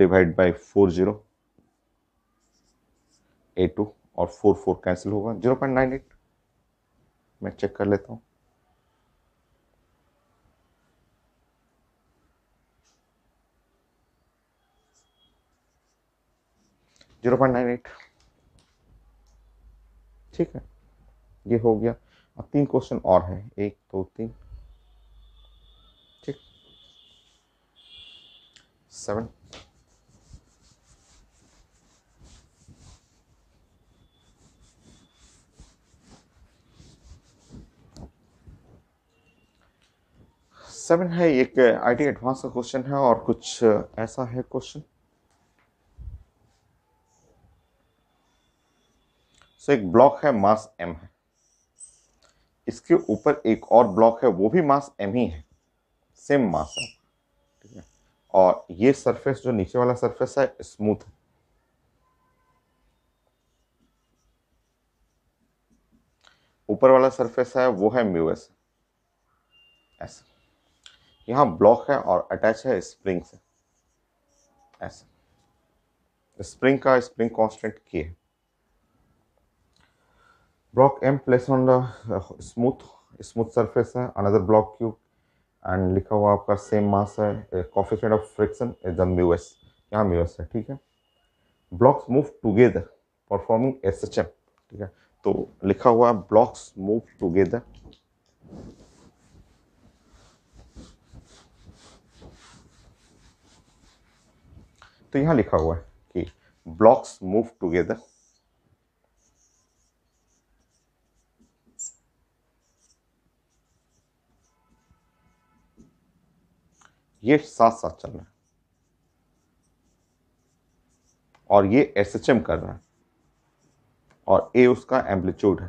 divide by four zero a two और फोर फोर कैंसिल होगा जीरो पॉइंट नाइन एट मैं चेक कर लेता हूं जीरो पॉइंट नाइन एट ठीक है ये हो गया अब तीन क्वेश्चन और हैं एक दो तीन ठीक सेवन सेवन है एक आईटी एडवांस का क्वेश्चन है और कुछ ऐसा है क्वेश्चन सो एक ब्लॉक है मास एम है इसके ऊपर एक और ब्लॉक है वो भी मास एम ही है सेम मास है ठीक है और ये सरफेस जो नीचे वाला सरफेस है स्मूथ है ऊपर वाला सरफेस है वो है म्यूएस ऐसा यहां ब्लॉक है और अटैच है स्प्रिंग से ऐसा स्प्रिंग का स्प्रिंग कांस्टेंट के है block m place on the smooth smooth surface है अनदर ब्लॉक क्यूब एंड लिखा हुआ आपका सेम मास है coefficient of friction is the mu s यहाँ म्यूएस है ठीक है blocks move together performing S H M ठीक है तो लिखा हुआ है ब्लॉक्स मूव टुगेदर तो यहां लिखा हुआ है कि ब्लॉक्स मूव टुगेदर ये साथ साथ चल रहा है और ये एस एच एम कर रहा है और ए उसका एम्पलीट्यूड है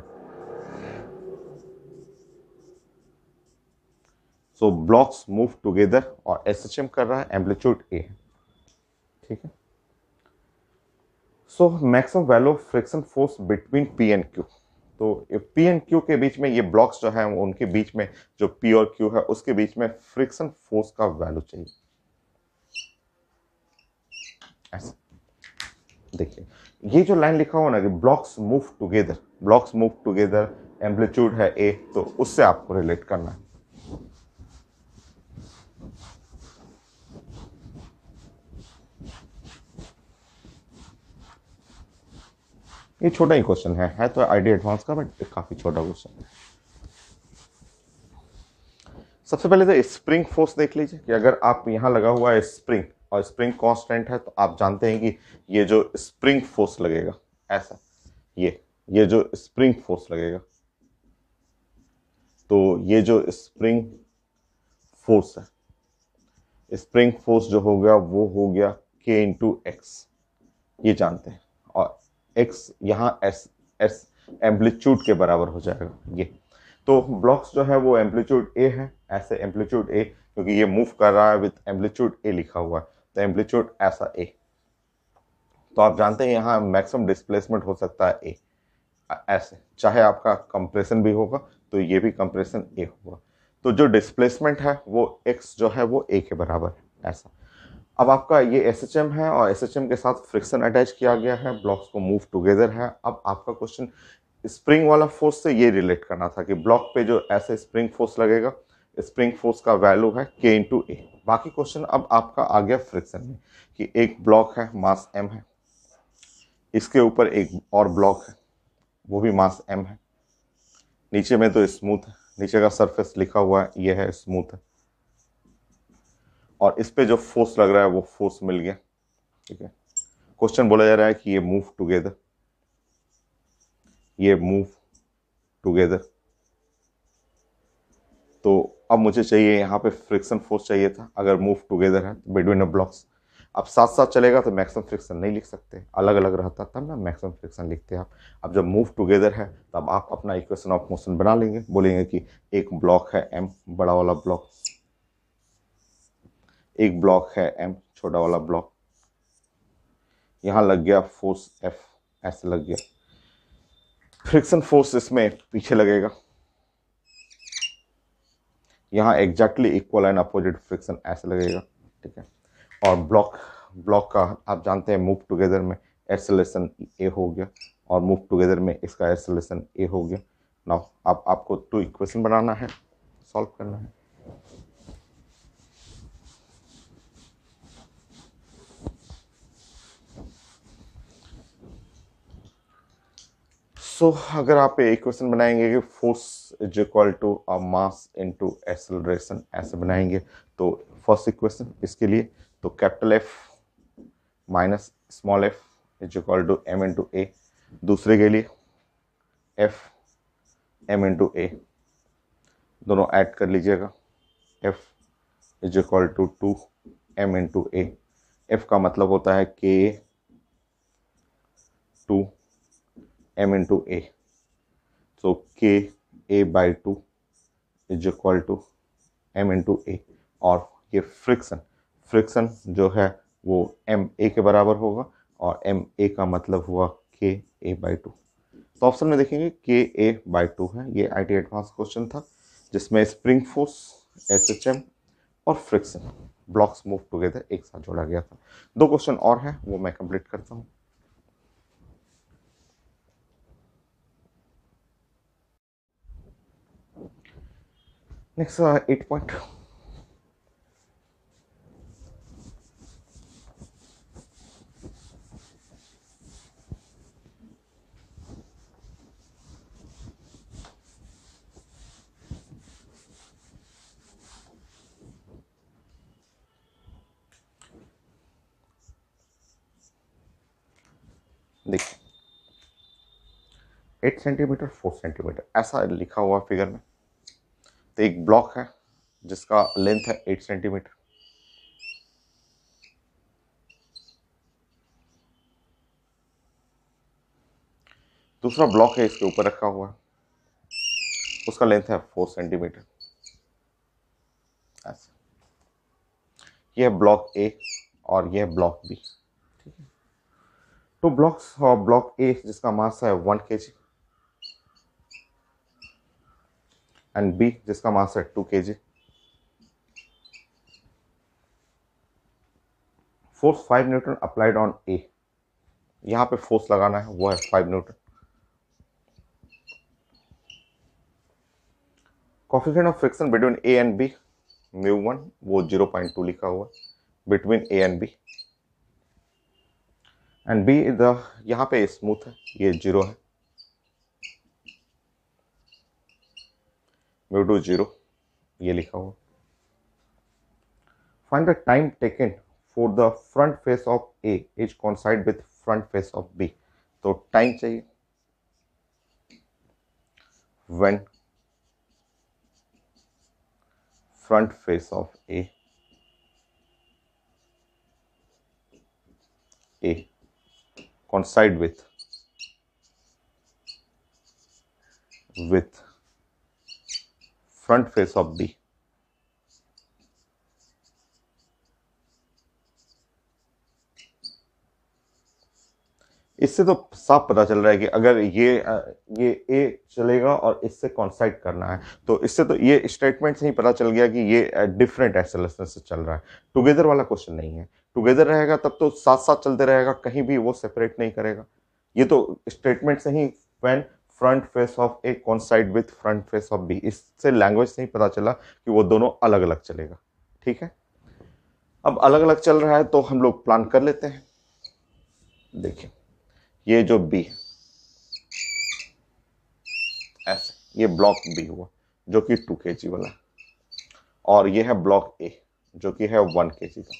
सो ब्लॉक्स मूव टुगेदर और एस एच एम कर रहा है एम्पलीट्यूड ए है ठीक है so maximum value of friction force between P and Q तो पी एंड क्यू के बीच में ये ब्लॉक्स जो है उनके बीच में जो पी और क्यू है उसके बीच में फ्रिक्शन फोर्स का वैल्यू चाहिए देखिए ये जो लाइन लिखा हुआ ना कि blocks move together blocks move together amplitude है ए तो उससे आपको रिलेट करना है ये छोटा ही क्वेश्चन है है तो आईडी एडवांस का बट काफ़ी छोटा क्वेश्चन है सबसे पहले तो स्प्रिंग फोर्स देख लीजिए कि अगर आप यहां लगा हुआ है स्प्रिंग और स्प्रिंग कांस्टेंट है तो आप जानते हैं कि ये जो स्प्रिंग फोर्स लगेगा ऐसा ये ये जो स्प्रिंग फोर्स लगेगा तो ये जो स्प्रिंग फोर्स है स्प्रिंग फोर्स जो हो गया वो हो गया के इंटू एक्स ये जानते हैं और एक्स यहाँ एस एस एम्पलीट्यूड के बराबर हो जाएगा ये तो ब्लॉक्स जो है वो एम्पलीट्यूड ए है ऐसे एम्पलीट्यूड ए क्योंकि ये मूव कर रहा है विथ एम्पलीट्यूड ए लिखा हुआ है तो एम्पलीट्यूड ऐसा ए तो आप जानते हैं यहाँ मैक्सिमम डिस्प्लेसमेंट हो सकता है ए ऐसे चाहे आपका कंप्रेशन भी होगा तो ये भी कंप्रेशन ए होगा तो जो डिस्प्लेसमेंट है वो एक्स जो है वो ए के बराबर है ऐसा अब आपका ये एस है और एस के साथ फ्रिक्शन अटैच किया गया है ब्लॉक्स को मूव टुगेदर है अब आपका क्वेश्चन स्प्रिंग वाला फोर्स से ये रिलेट करना था कि ब्लॉक पे जो ऐसे स्प्रिंग फोर्स लगेगा स्प्रिंग फोर्स का वैल्यू है के इन टू ए बाकी क्वेश्चन अब आपका आ गया फ्रिक्शन में कि एक ब्लॉक है मास एम है इसके ऊपर एक और ब्लॉक है वो भी मास एम है नीचे में तो स्मूथ है नीचे का सरफेस लिखा हुआ है ये है स्मूथ है और इस पर जो फोर्स लग रहा है वो फोर्स मिल गया ठीक है क्वेश्चन बोला जा रहा है कि ये मूव टुगेदर ये मूव टुगेदर तो अब मुझे चाहिए यहाँ पे फ्रिक्शन फोर्स चाहिए था अगर मूव टुगेदर है तो बिटवीन अ ब्लॉक्स अब साथ साथ चलेगा तो मैक्सिमम फ्रिक्शन नहीं लिख सकते अलग अलग रहता तब ना मैक्सिमम फ्रिक्शन लिखते हैं आप अब जब मूव टुगेदर है तब आप अपना इक्वेशन ऑफ मोशन बना लेंगे बोलेंगे कि एक ब्लॉक है एम बड़ा वाला ब्लॉक एक ब्लॉक है एम छोटा वाला ब्लॉक यहाँ लग गया फोर्स एफ ऐसे लग गया फ्रिक्शन फोर्स इसमें पीछे लगेगा यहाँ exactly equal and opposite friction ऐसे लगेगा ठीक है और ब्लॉक ब्लॉक का आप जानते हैं मूव टुगेदर में एक्सलेशन ए हो गया और मूव टुगेदर में इसका एक्सलेशन ए हो गया नाउ अब आप, आपको टू इक्वेशन बनाना है सॉल्व करना है सो so, अगर आप एक क्वेश्चन बनाएंगे कि force is equal to a mass into acceleration ऐसे बनाएंगे तो फर्स्ट इक्वेशन इसके लिए तो capital F minus small f is equal to m into a दूसरे के लिए एफ एम इंटू ए दोनों ऐड कर लीजिएगा f is equal to two m into a f का मतलब होता है k two m into a. So k a by 2 is equal to M two a और ये फ्रिक्शन फ्रिक्शन जो है वो एम ए के बराबर होगा और एम ए का मतलब हुआ के ए बाई टू तो ऑप्शन में देखेंगे के ए बाई टू है ये आई टी एडवांस क्वेश्चन था जिसमें spring force S H M और फ्रिक्शन ब्लॉक्स मूव टुगेदर एक साथ जोड़ा गया था दो क्वेश्चन और हैं वो मैं कंप्लीट करता हूँ नेक्स्ट एट पॉइंट देखिए एट सेंटीमीटर फोर सेंटीमीटर ऐसा लिखा हुआ फिगर में तो एक ब्लॉक है जिसका लेंथ है एट सेंटीमीटर दूसरा ब्लॉक है इसके ऊपर रखा हुआ उसका लेंथ है फोर सेंटीमीटर ऐसा यह है ब्लॉक ए और यह ब्लॉक बी ठीक है तो ब्लॉक्स और ब्लॉक ए जिसका मास है वन के जी एंड बी जिसका मास है टू के g force five newton applied on A यहाँ पे फोर्स लगाना है वो है five newton coefficient of friction between A and B mu one वो जीरो पॉइंट टू लिखा हुआ है between A and B and B the यहाँ पे स्मूथ है ये जीरो है म्यूटू जीरो ये लिखा हुआ find the time taken for the front face of A is coincide with front face of B तो टाइम चाहिए when front face of A A coincide with with front face of B. इससे तो साफ पता चल रहा है कि अगर ये ये ए चलेगा और इससे कॉन्साइड करना है तो इससे तो ये स्टेटमेंट से ही पता चल गया कि ये डिफरेंट एक्सेलेशन से चल रहा है टुगेदर वाला क्वेश्चन नहीं है टुगेदर रहेगा तब तो साथ साथ चलते रहेगा कहीं भी वो सेपरेट नहीं करेगा ये तो स्टेटमेंट से ही when front face of A coincide with front face of B इससे लैंग्वेज से ही पता चला कि वो दोनों अलग अलग चलेगा ठीक है अब अलग अलग चल रहा है तो हम लोग प्लान कर लेते हैं देखिए ये जो बी है ऐसे ये ब्लॉक बी हुआ जो कि टू के जी वाला और ये है ब्लॉक ए जो कि है वन के जी का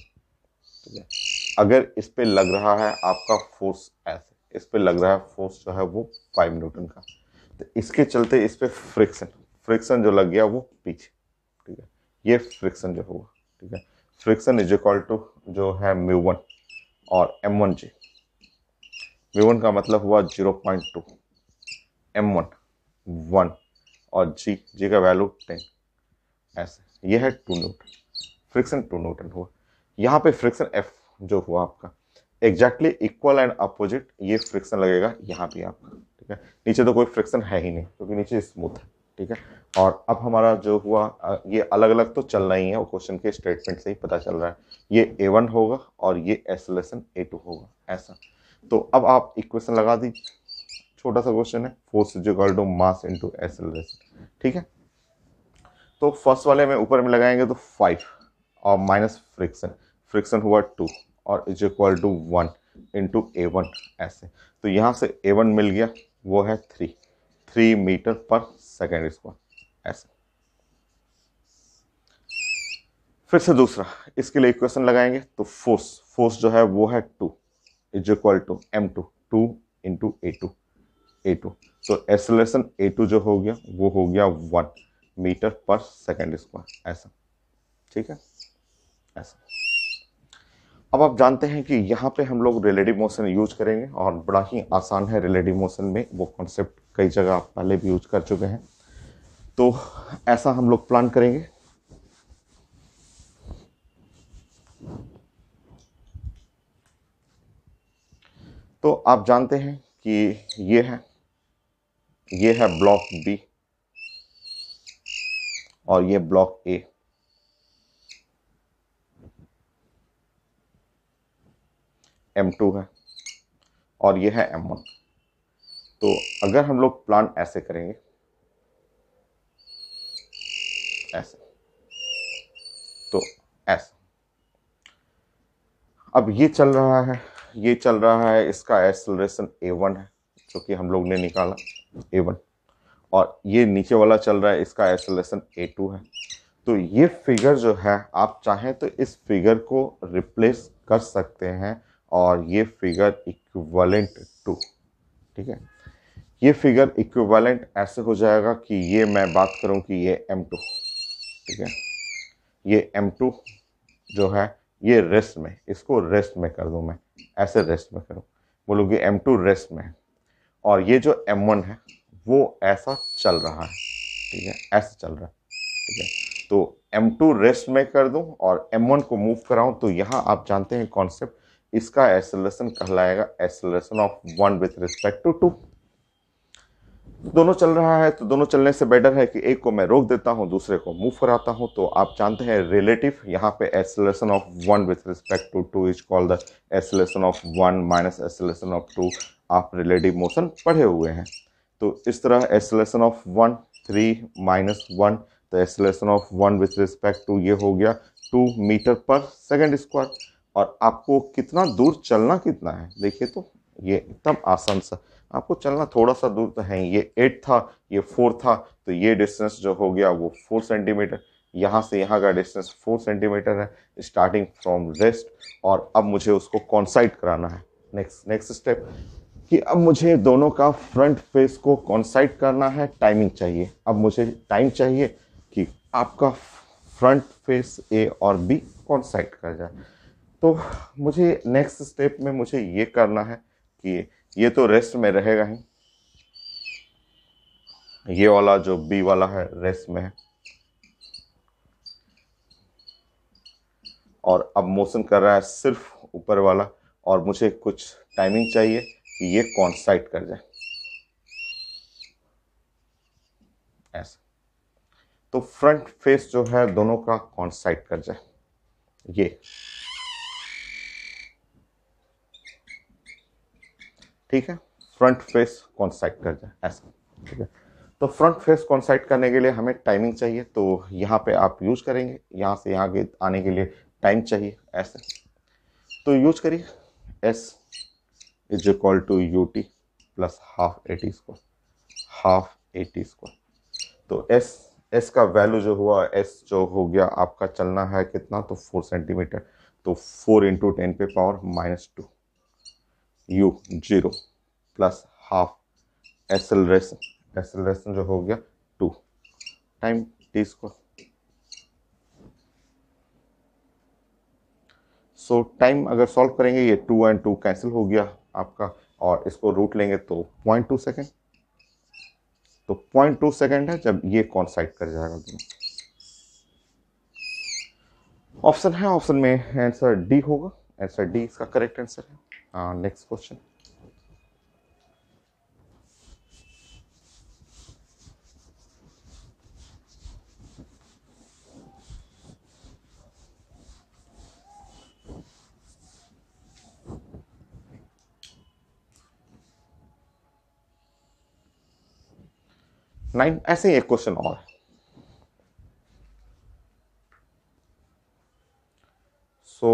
ठीक है अगर इस पर लग रहा है आपका फोर्स ऐसे इस पर लग रहा है फोर्स जो है वो फाइव न्यूटन का तो इसके चलते इस पर फ्रिक्शन फ्रिक्शन जो लग गया वो पीछे ठीक है ये फ्रिक्शन जो होगा ठीक है फ्रिक्शन इज इक्वल टू जो है म्यू वन और M one g mu one का मतलब हुआ zero point two M one one और जी जी का वैल्यू टेन ऐसे यह है two newton friction two newton हुआ यहाँ पे फ्रिक्शन एफ जो हुआ आपका एग्जैक्टली इक्वल एंड अपोजिट ये फ्रिक्शन लगेगा यहाँ पे आपका ठीक है नीचे तो कोई फ्रिक्शन है ही नहीं क्योंकि तो नीचे स्मूथ है ठीक है और अब हमारा जो हुआ ये अलग अलग तो चलना ही है वो क्वेश्चन के स्टेटमेंट से ही पता चल रहा है ये ए वन होगा और ये एसलेसन ए टू होगा ऐसा तो अब आप इक्वेशन लगा दीजिए छोटा सा क्वेश्चन है force is equal to mass into acceleration ठीक है तो फर्स्ट वाले में ऊपर में लगाएंगे तो फाइव और माइनस फ्रिक्शन फ्रिक्शन हुआ टू और is equal to one into a one ऐसे तो यहाँ से ए वन मिल गया वो है three three metre per second square ऐसे फिर से दूसरा इसके लिए इक्वेशन लगाएंगे तो फोर्स फोर्स जो है वो है two is equal to M two two into a two a two तो एसलेशन ए टू जो हो गया वो हो गया one metre per second square ऐसा ठीक है ऐसा अब आप जानते हैं कि यहाँ पे हम लोग रिलेटिव मोशन यूज करेंगे और बड़ा ही आसान है रिलेटिव मोशन में वो कॉन्सेप्ट कई जगह आप पहले भी यूज कर चुके हैं तो ऐसा हम लोग प्लान करेंगे तो आप जानते हैं कि ये है ये है ब्लॉक बी और ये ब्लॉक ए M2 है और ये है M1 तो अगर हम लोग प्लान ऐसे करेंगे ऐसे तो ऐसा अब ये चल रहा है ये चल रहा है इसका एक्सलरेशन ए वन है जो कि हम लोग ने निकाला ए वन और ये नीचे वाला चल रहा है इसका एक्सलरेशन ए टू है तो ये फिगर जो है आप चाहें तो इस फिगर को रिप्लेस कर सकते हैं और ये फिगर इक्वलेंट टू ठीक है ये फिगर इक्वलेंट ऐसे हो जाएगा कि ये मैं बात करूं कि ये M2 ठीक है ये M2 जो है ये रेस्ट में इसको रेस्ट में कर दूं मैं ऐसे रेस्ट में करूं एम M2 रेस्ट में और ये जो M1 है वो ऐसा चल रहा है ठीक है ऐसे चल रहा है ठीक है तो M2 रेस्ट में कर दूं और M1 को मूव कराऊं तो यहाँ आप जानते हैं कॉन्सेप्ट इसका एसलेशन कहलाएगा acceleration of one with respect to two दोनों चल रहा है तो दोनों चलने से बेटर है कि एक को मैं रोक देता हूं दूसरे को मूव कराता हूं तो आप जानते हैं रिलेटिव यहां पे acceleration of one with respect to two is called the acceleration of one minus acceleration of two आप रिलेटिव मोशन पढ़े हुए हैं तो इस तरह acceleration of one three minus one तो acceleration of one with respect to ये हो गया two metre per second square और आपको कितना दूर चलना कितना है देखिए तो ये एकदम आसान सा आपको चलना थोड़ा सा दूर तो है ये एट था ये फोर था तो ये डिस्टेंस जो हो गया वो फोर सेंटीमीटर यहाँ से यहाँ का डिस्टेंस फोर सेंटीमीटर है स्टार्टिंग फ्रॉम रेस्ट और अब मुझे उसको कॉन्साइट कराना है नेक्स्ट नेक्स्ट स्टेप कि अब मुझे दोनों का फ्रंट फेस को कॉन्साइट करना है टाइमिंग चाहिए अब मुझे टाइम चाहिए कि आपका फ्रंट फेस ए और बी कॉन्साइड कर जाए तो मुझे नेक्स्ट स्टेप में मुझे ये करना है कि ये तो रेस्ट में रहेगा ही ये वाला जो बी वाला है रेस्ट में है और अब मोशन कर रहा है सिर्फ ऊपर वाला और मुझे कुछ टाइमिंग चाहिए कि ये साइड कर जाए ऐसा तो फ्रंट फेस जो है दोनों का कौन साइड कर जाए ये ठीक है फ्रंट फेस कॉन्साइट कर जाए ऐसा ठीक है तो फ्रंट फेस कॉन्साइट करने के लिए हमें टाइमिंग चाहिए तो यहाँ पे आप यूज करेंगे यहाँ से यहाँ के आने के लिए टाइम चाहिए ऐसे तो यूज करिए s is equal to u t plus half a t square half a t square तो एस एस का वैल्यू जो हुआ एस जो हो गया आपका चलना है कितना तो फोर सेंटीमीटर तो फोर इंटू टेन पे power minus two u zero plus half acceleration acceleration जो हो गया two time t square so time अगर सॉल्व करेंगे ये टू एंड टू कैंसिल हो गया आपका और इसको रूट लेंगे तो पॉइंट टू सेकेंड तो पॉइंट टू सेकेंड है जब ये कौन साइड कर जाएगा ऑप्शन है ऑप्शन में आंसर डी होगा आंसर डी इसका करेक्ट आंसर है Uh, next question. Nine, I say a question all. So,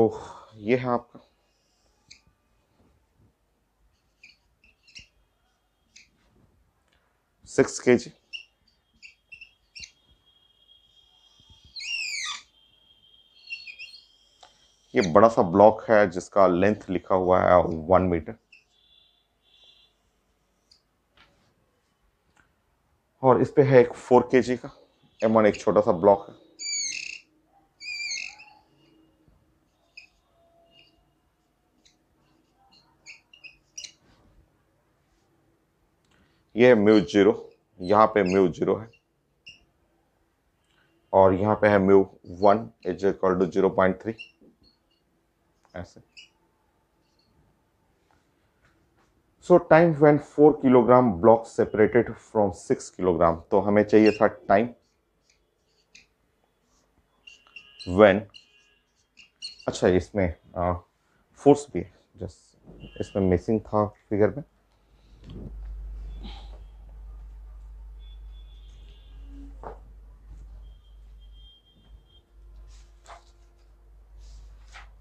ये है आपका सिक्स के जी ये बड़ा सा ब्लॉक है जिसका लेंथ लिखा हुआ है वन मीटर और इस पे है एक फोर के का एम एक छोटा सा ब्लॉक है ये है म्यू जीरो यहाँ पे म्यू जीरो है और यहाँ पे है mu one is equal to zero point three ऐसे so time when four kilogram block separated from six kilogram तो हमें चाहिए था टाइम वेन अच्छा इसमें फोर्स भी है जस्ट इसमें मिसिंग था फिगर में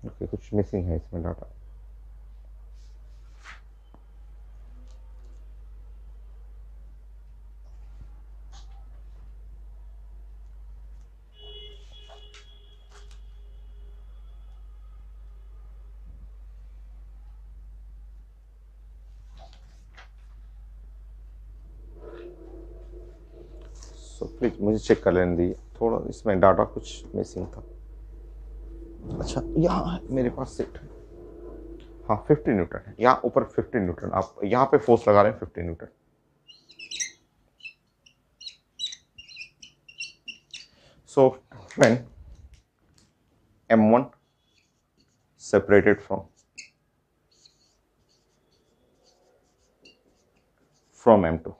ओके कुछ मिसिंग है इसमें डाटा सो so, प्लीज़ मुझे चेक कर लेने दी थोड़ा इसमें डाटा कुछ मिसिंग था अच्छा यहाँ है मेरे पास सेट है हाँ फिफ्टी न्यूटन है यहाँ ऊपर फिफ्टी न्यूटन आप यहाँ पे फोर्स लगा रहे हैं fifty newton so when m one separated from from m two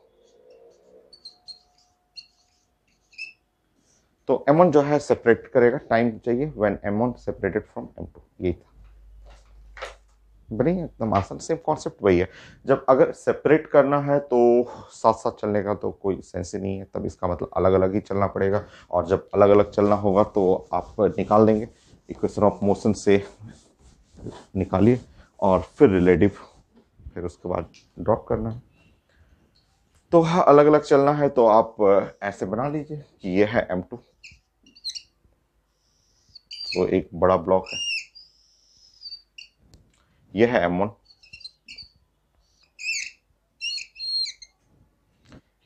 तो M1 जो है सेपरेट करेगा टाइम चाहिए when M1 separated from M2 यही था बढ़िया एकदम आसान सेम कॉन्सेप्ट वही है जब अगर सेपरेट करना है तो साथ साथ चलने का तो कोई सेंस ही नहीं है तब इसका मतलब अलग अलग ही चलना पड़ेगा और जब अलग अलग चलना होगा तो आप निकाल देंगे इक्वेशन ऑफ मोशन से निकालिए और फिर रिलेटिव फिर उसके बाद ड्रॉप करना है तो हाँ अलग अलग चलना है तो आप ऐसे बना लीजिए कि ये है एम टू तो एक बड़ा ब्लॉक है ये है एम वन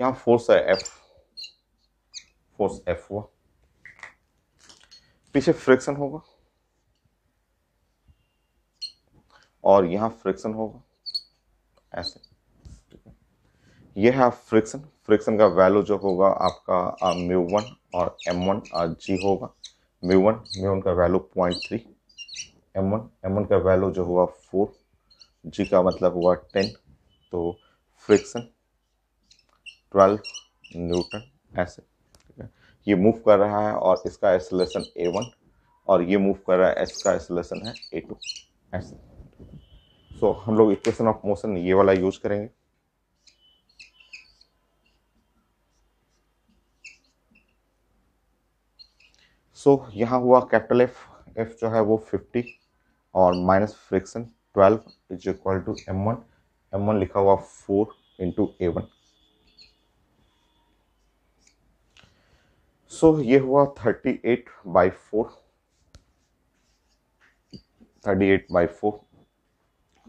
यहाँ फोर्स है एफ फोर्स एफ हुआ पीछे फ्रिक्शन होगा और यहाँ फ्रिक्शन होगा ऐसे ये है फ्रिक्शन फ्रिक्शन का वैल्यू जो होगा आपका म्यू वन और एम वन जी होगा म्यू वन म्यू वन का value point three M one M one का वैल्यू जो हुआ फोर जी का मतलब हुआ टेन तो फ्रिक्शन ट्वेल्व न्यूटन ऐसे ठीक है ये मूव कर रहा है और इसका एसोलेशन ए वन और ये मूव कर रहा है इसका एसोलेशन है ए टू ऐसे सो so, हम लोग इक्वेशन ऑफ मोशन ये वाला यूज करेंगे सो so, यहाँ हुआ कैपिटल एफ एफ जो है वो फिफ्टी और minus friction 12 is equal to M one M one लिखा हुआ four into a one so ये हुआ thirty eight by four thirty eight by four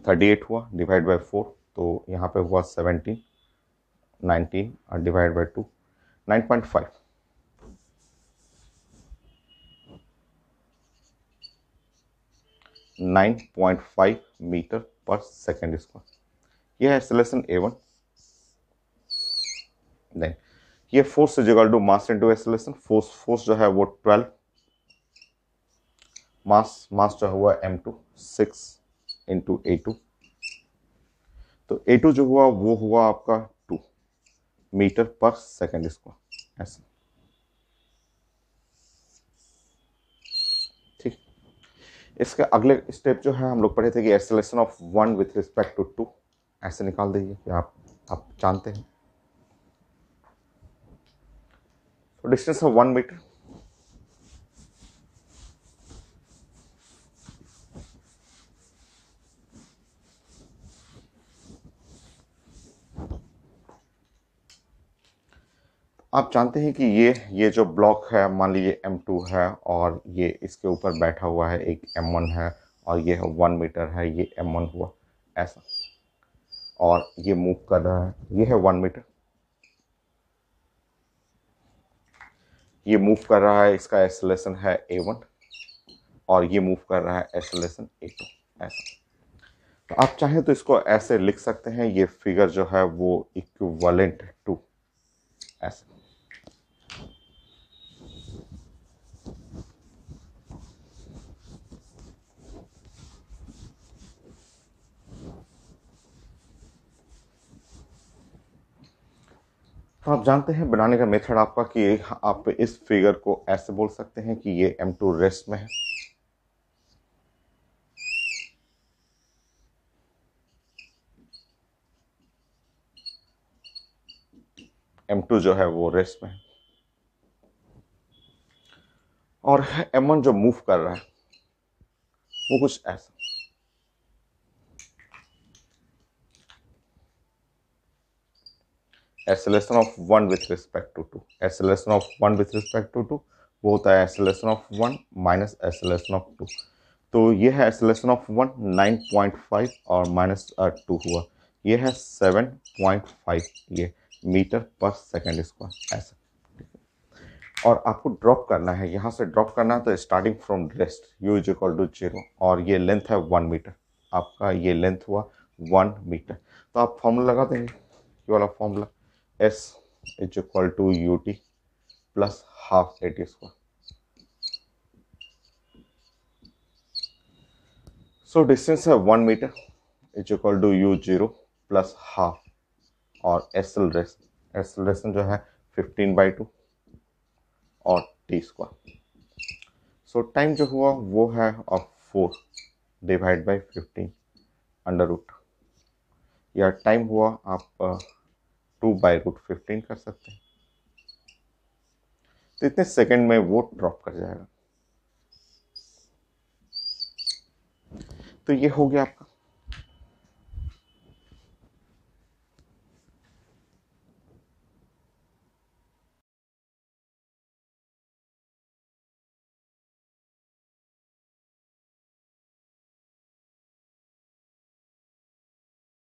thirty eight हुआ डिवाइड बाई फोर तो यहाँ पे हुआ सेवेंटीन नाइनटीन और divide by two nine point five 9.5 metre per second square यह है सिलेक्शन ए वन देन ये force is equal to mass into acceleration force force जो है वो 12 मास मास जो हुआ m two six into a two तो ए टू जो हुआ वो हुआ आपका two metre per second square ऐसा इसके अगले स्टेप जो है हम लोग पढ़े थे कि acceleration of one with respect to two ऐसे निकाल दीजिए आप आप जानते हैं डिस्टेंस ऑफ वन मीटर आप जानते हैं कि ये ये जो ब्लॉक है मान लीजिए एम टू है और ये इसके ऊपर बैठा हुआ है एक एम वन है और ये है वन मीटर है ये एम वन हुआ ऐसा और ये मूव कर रहा है ये है वन मीटर ये मूव कर रहा है इसका एसलेसन है ए वन और ये मूव कर रहा है ए टू ऐसा तो आप चाहें तो इसको ऐसे लिख सकते हैं ये फिगर जो है वो इक्वलेंट टू ऐसा तो आप जानते हैं बनाने का मेथड आपका कि आप इस फिगर को ऐसे बोल सकते हैं कि ये एम टू रेस्ट में है एम टू जो है वो रेस्ट में है और एम वन जो मूव कर रहा है वो कुछ ऐसा acceleration of one with respect to two acceleration of one with respect to two वो होता है acceleration of one minus acceleration of two तो ये है acceleration of one nine point five और माइनस टू uh, हुआ ये है सेवन पॉइंट फाइव ये मीटर पर सेकेंड स्क्वायर ऐसा और आपको ड्रॉप करना है यहाँ से ड्रॉप करना है तो starting from rest u is equal to zero और ये लेंथ है वन मीटर आपका ये लेंथ हुआ वन मीटर तो आप फॉर्मूला लगा देंगे ये वाला formula s is equal to u t plus half a t square so distance है one metre is equal to u zero plus half और एसलरेस एसलरेसन जो है फिफ्टीन बाई टू और टी स्क्वायर सो टाइम जो हुआ वो है of four divide by fifteen under root या टाइम हुआ आप uh, two by root fifteen कर सकते हैं तो इतने सेकंड में वो ड्रॉप कर जाएगा तो ये हो गया आपका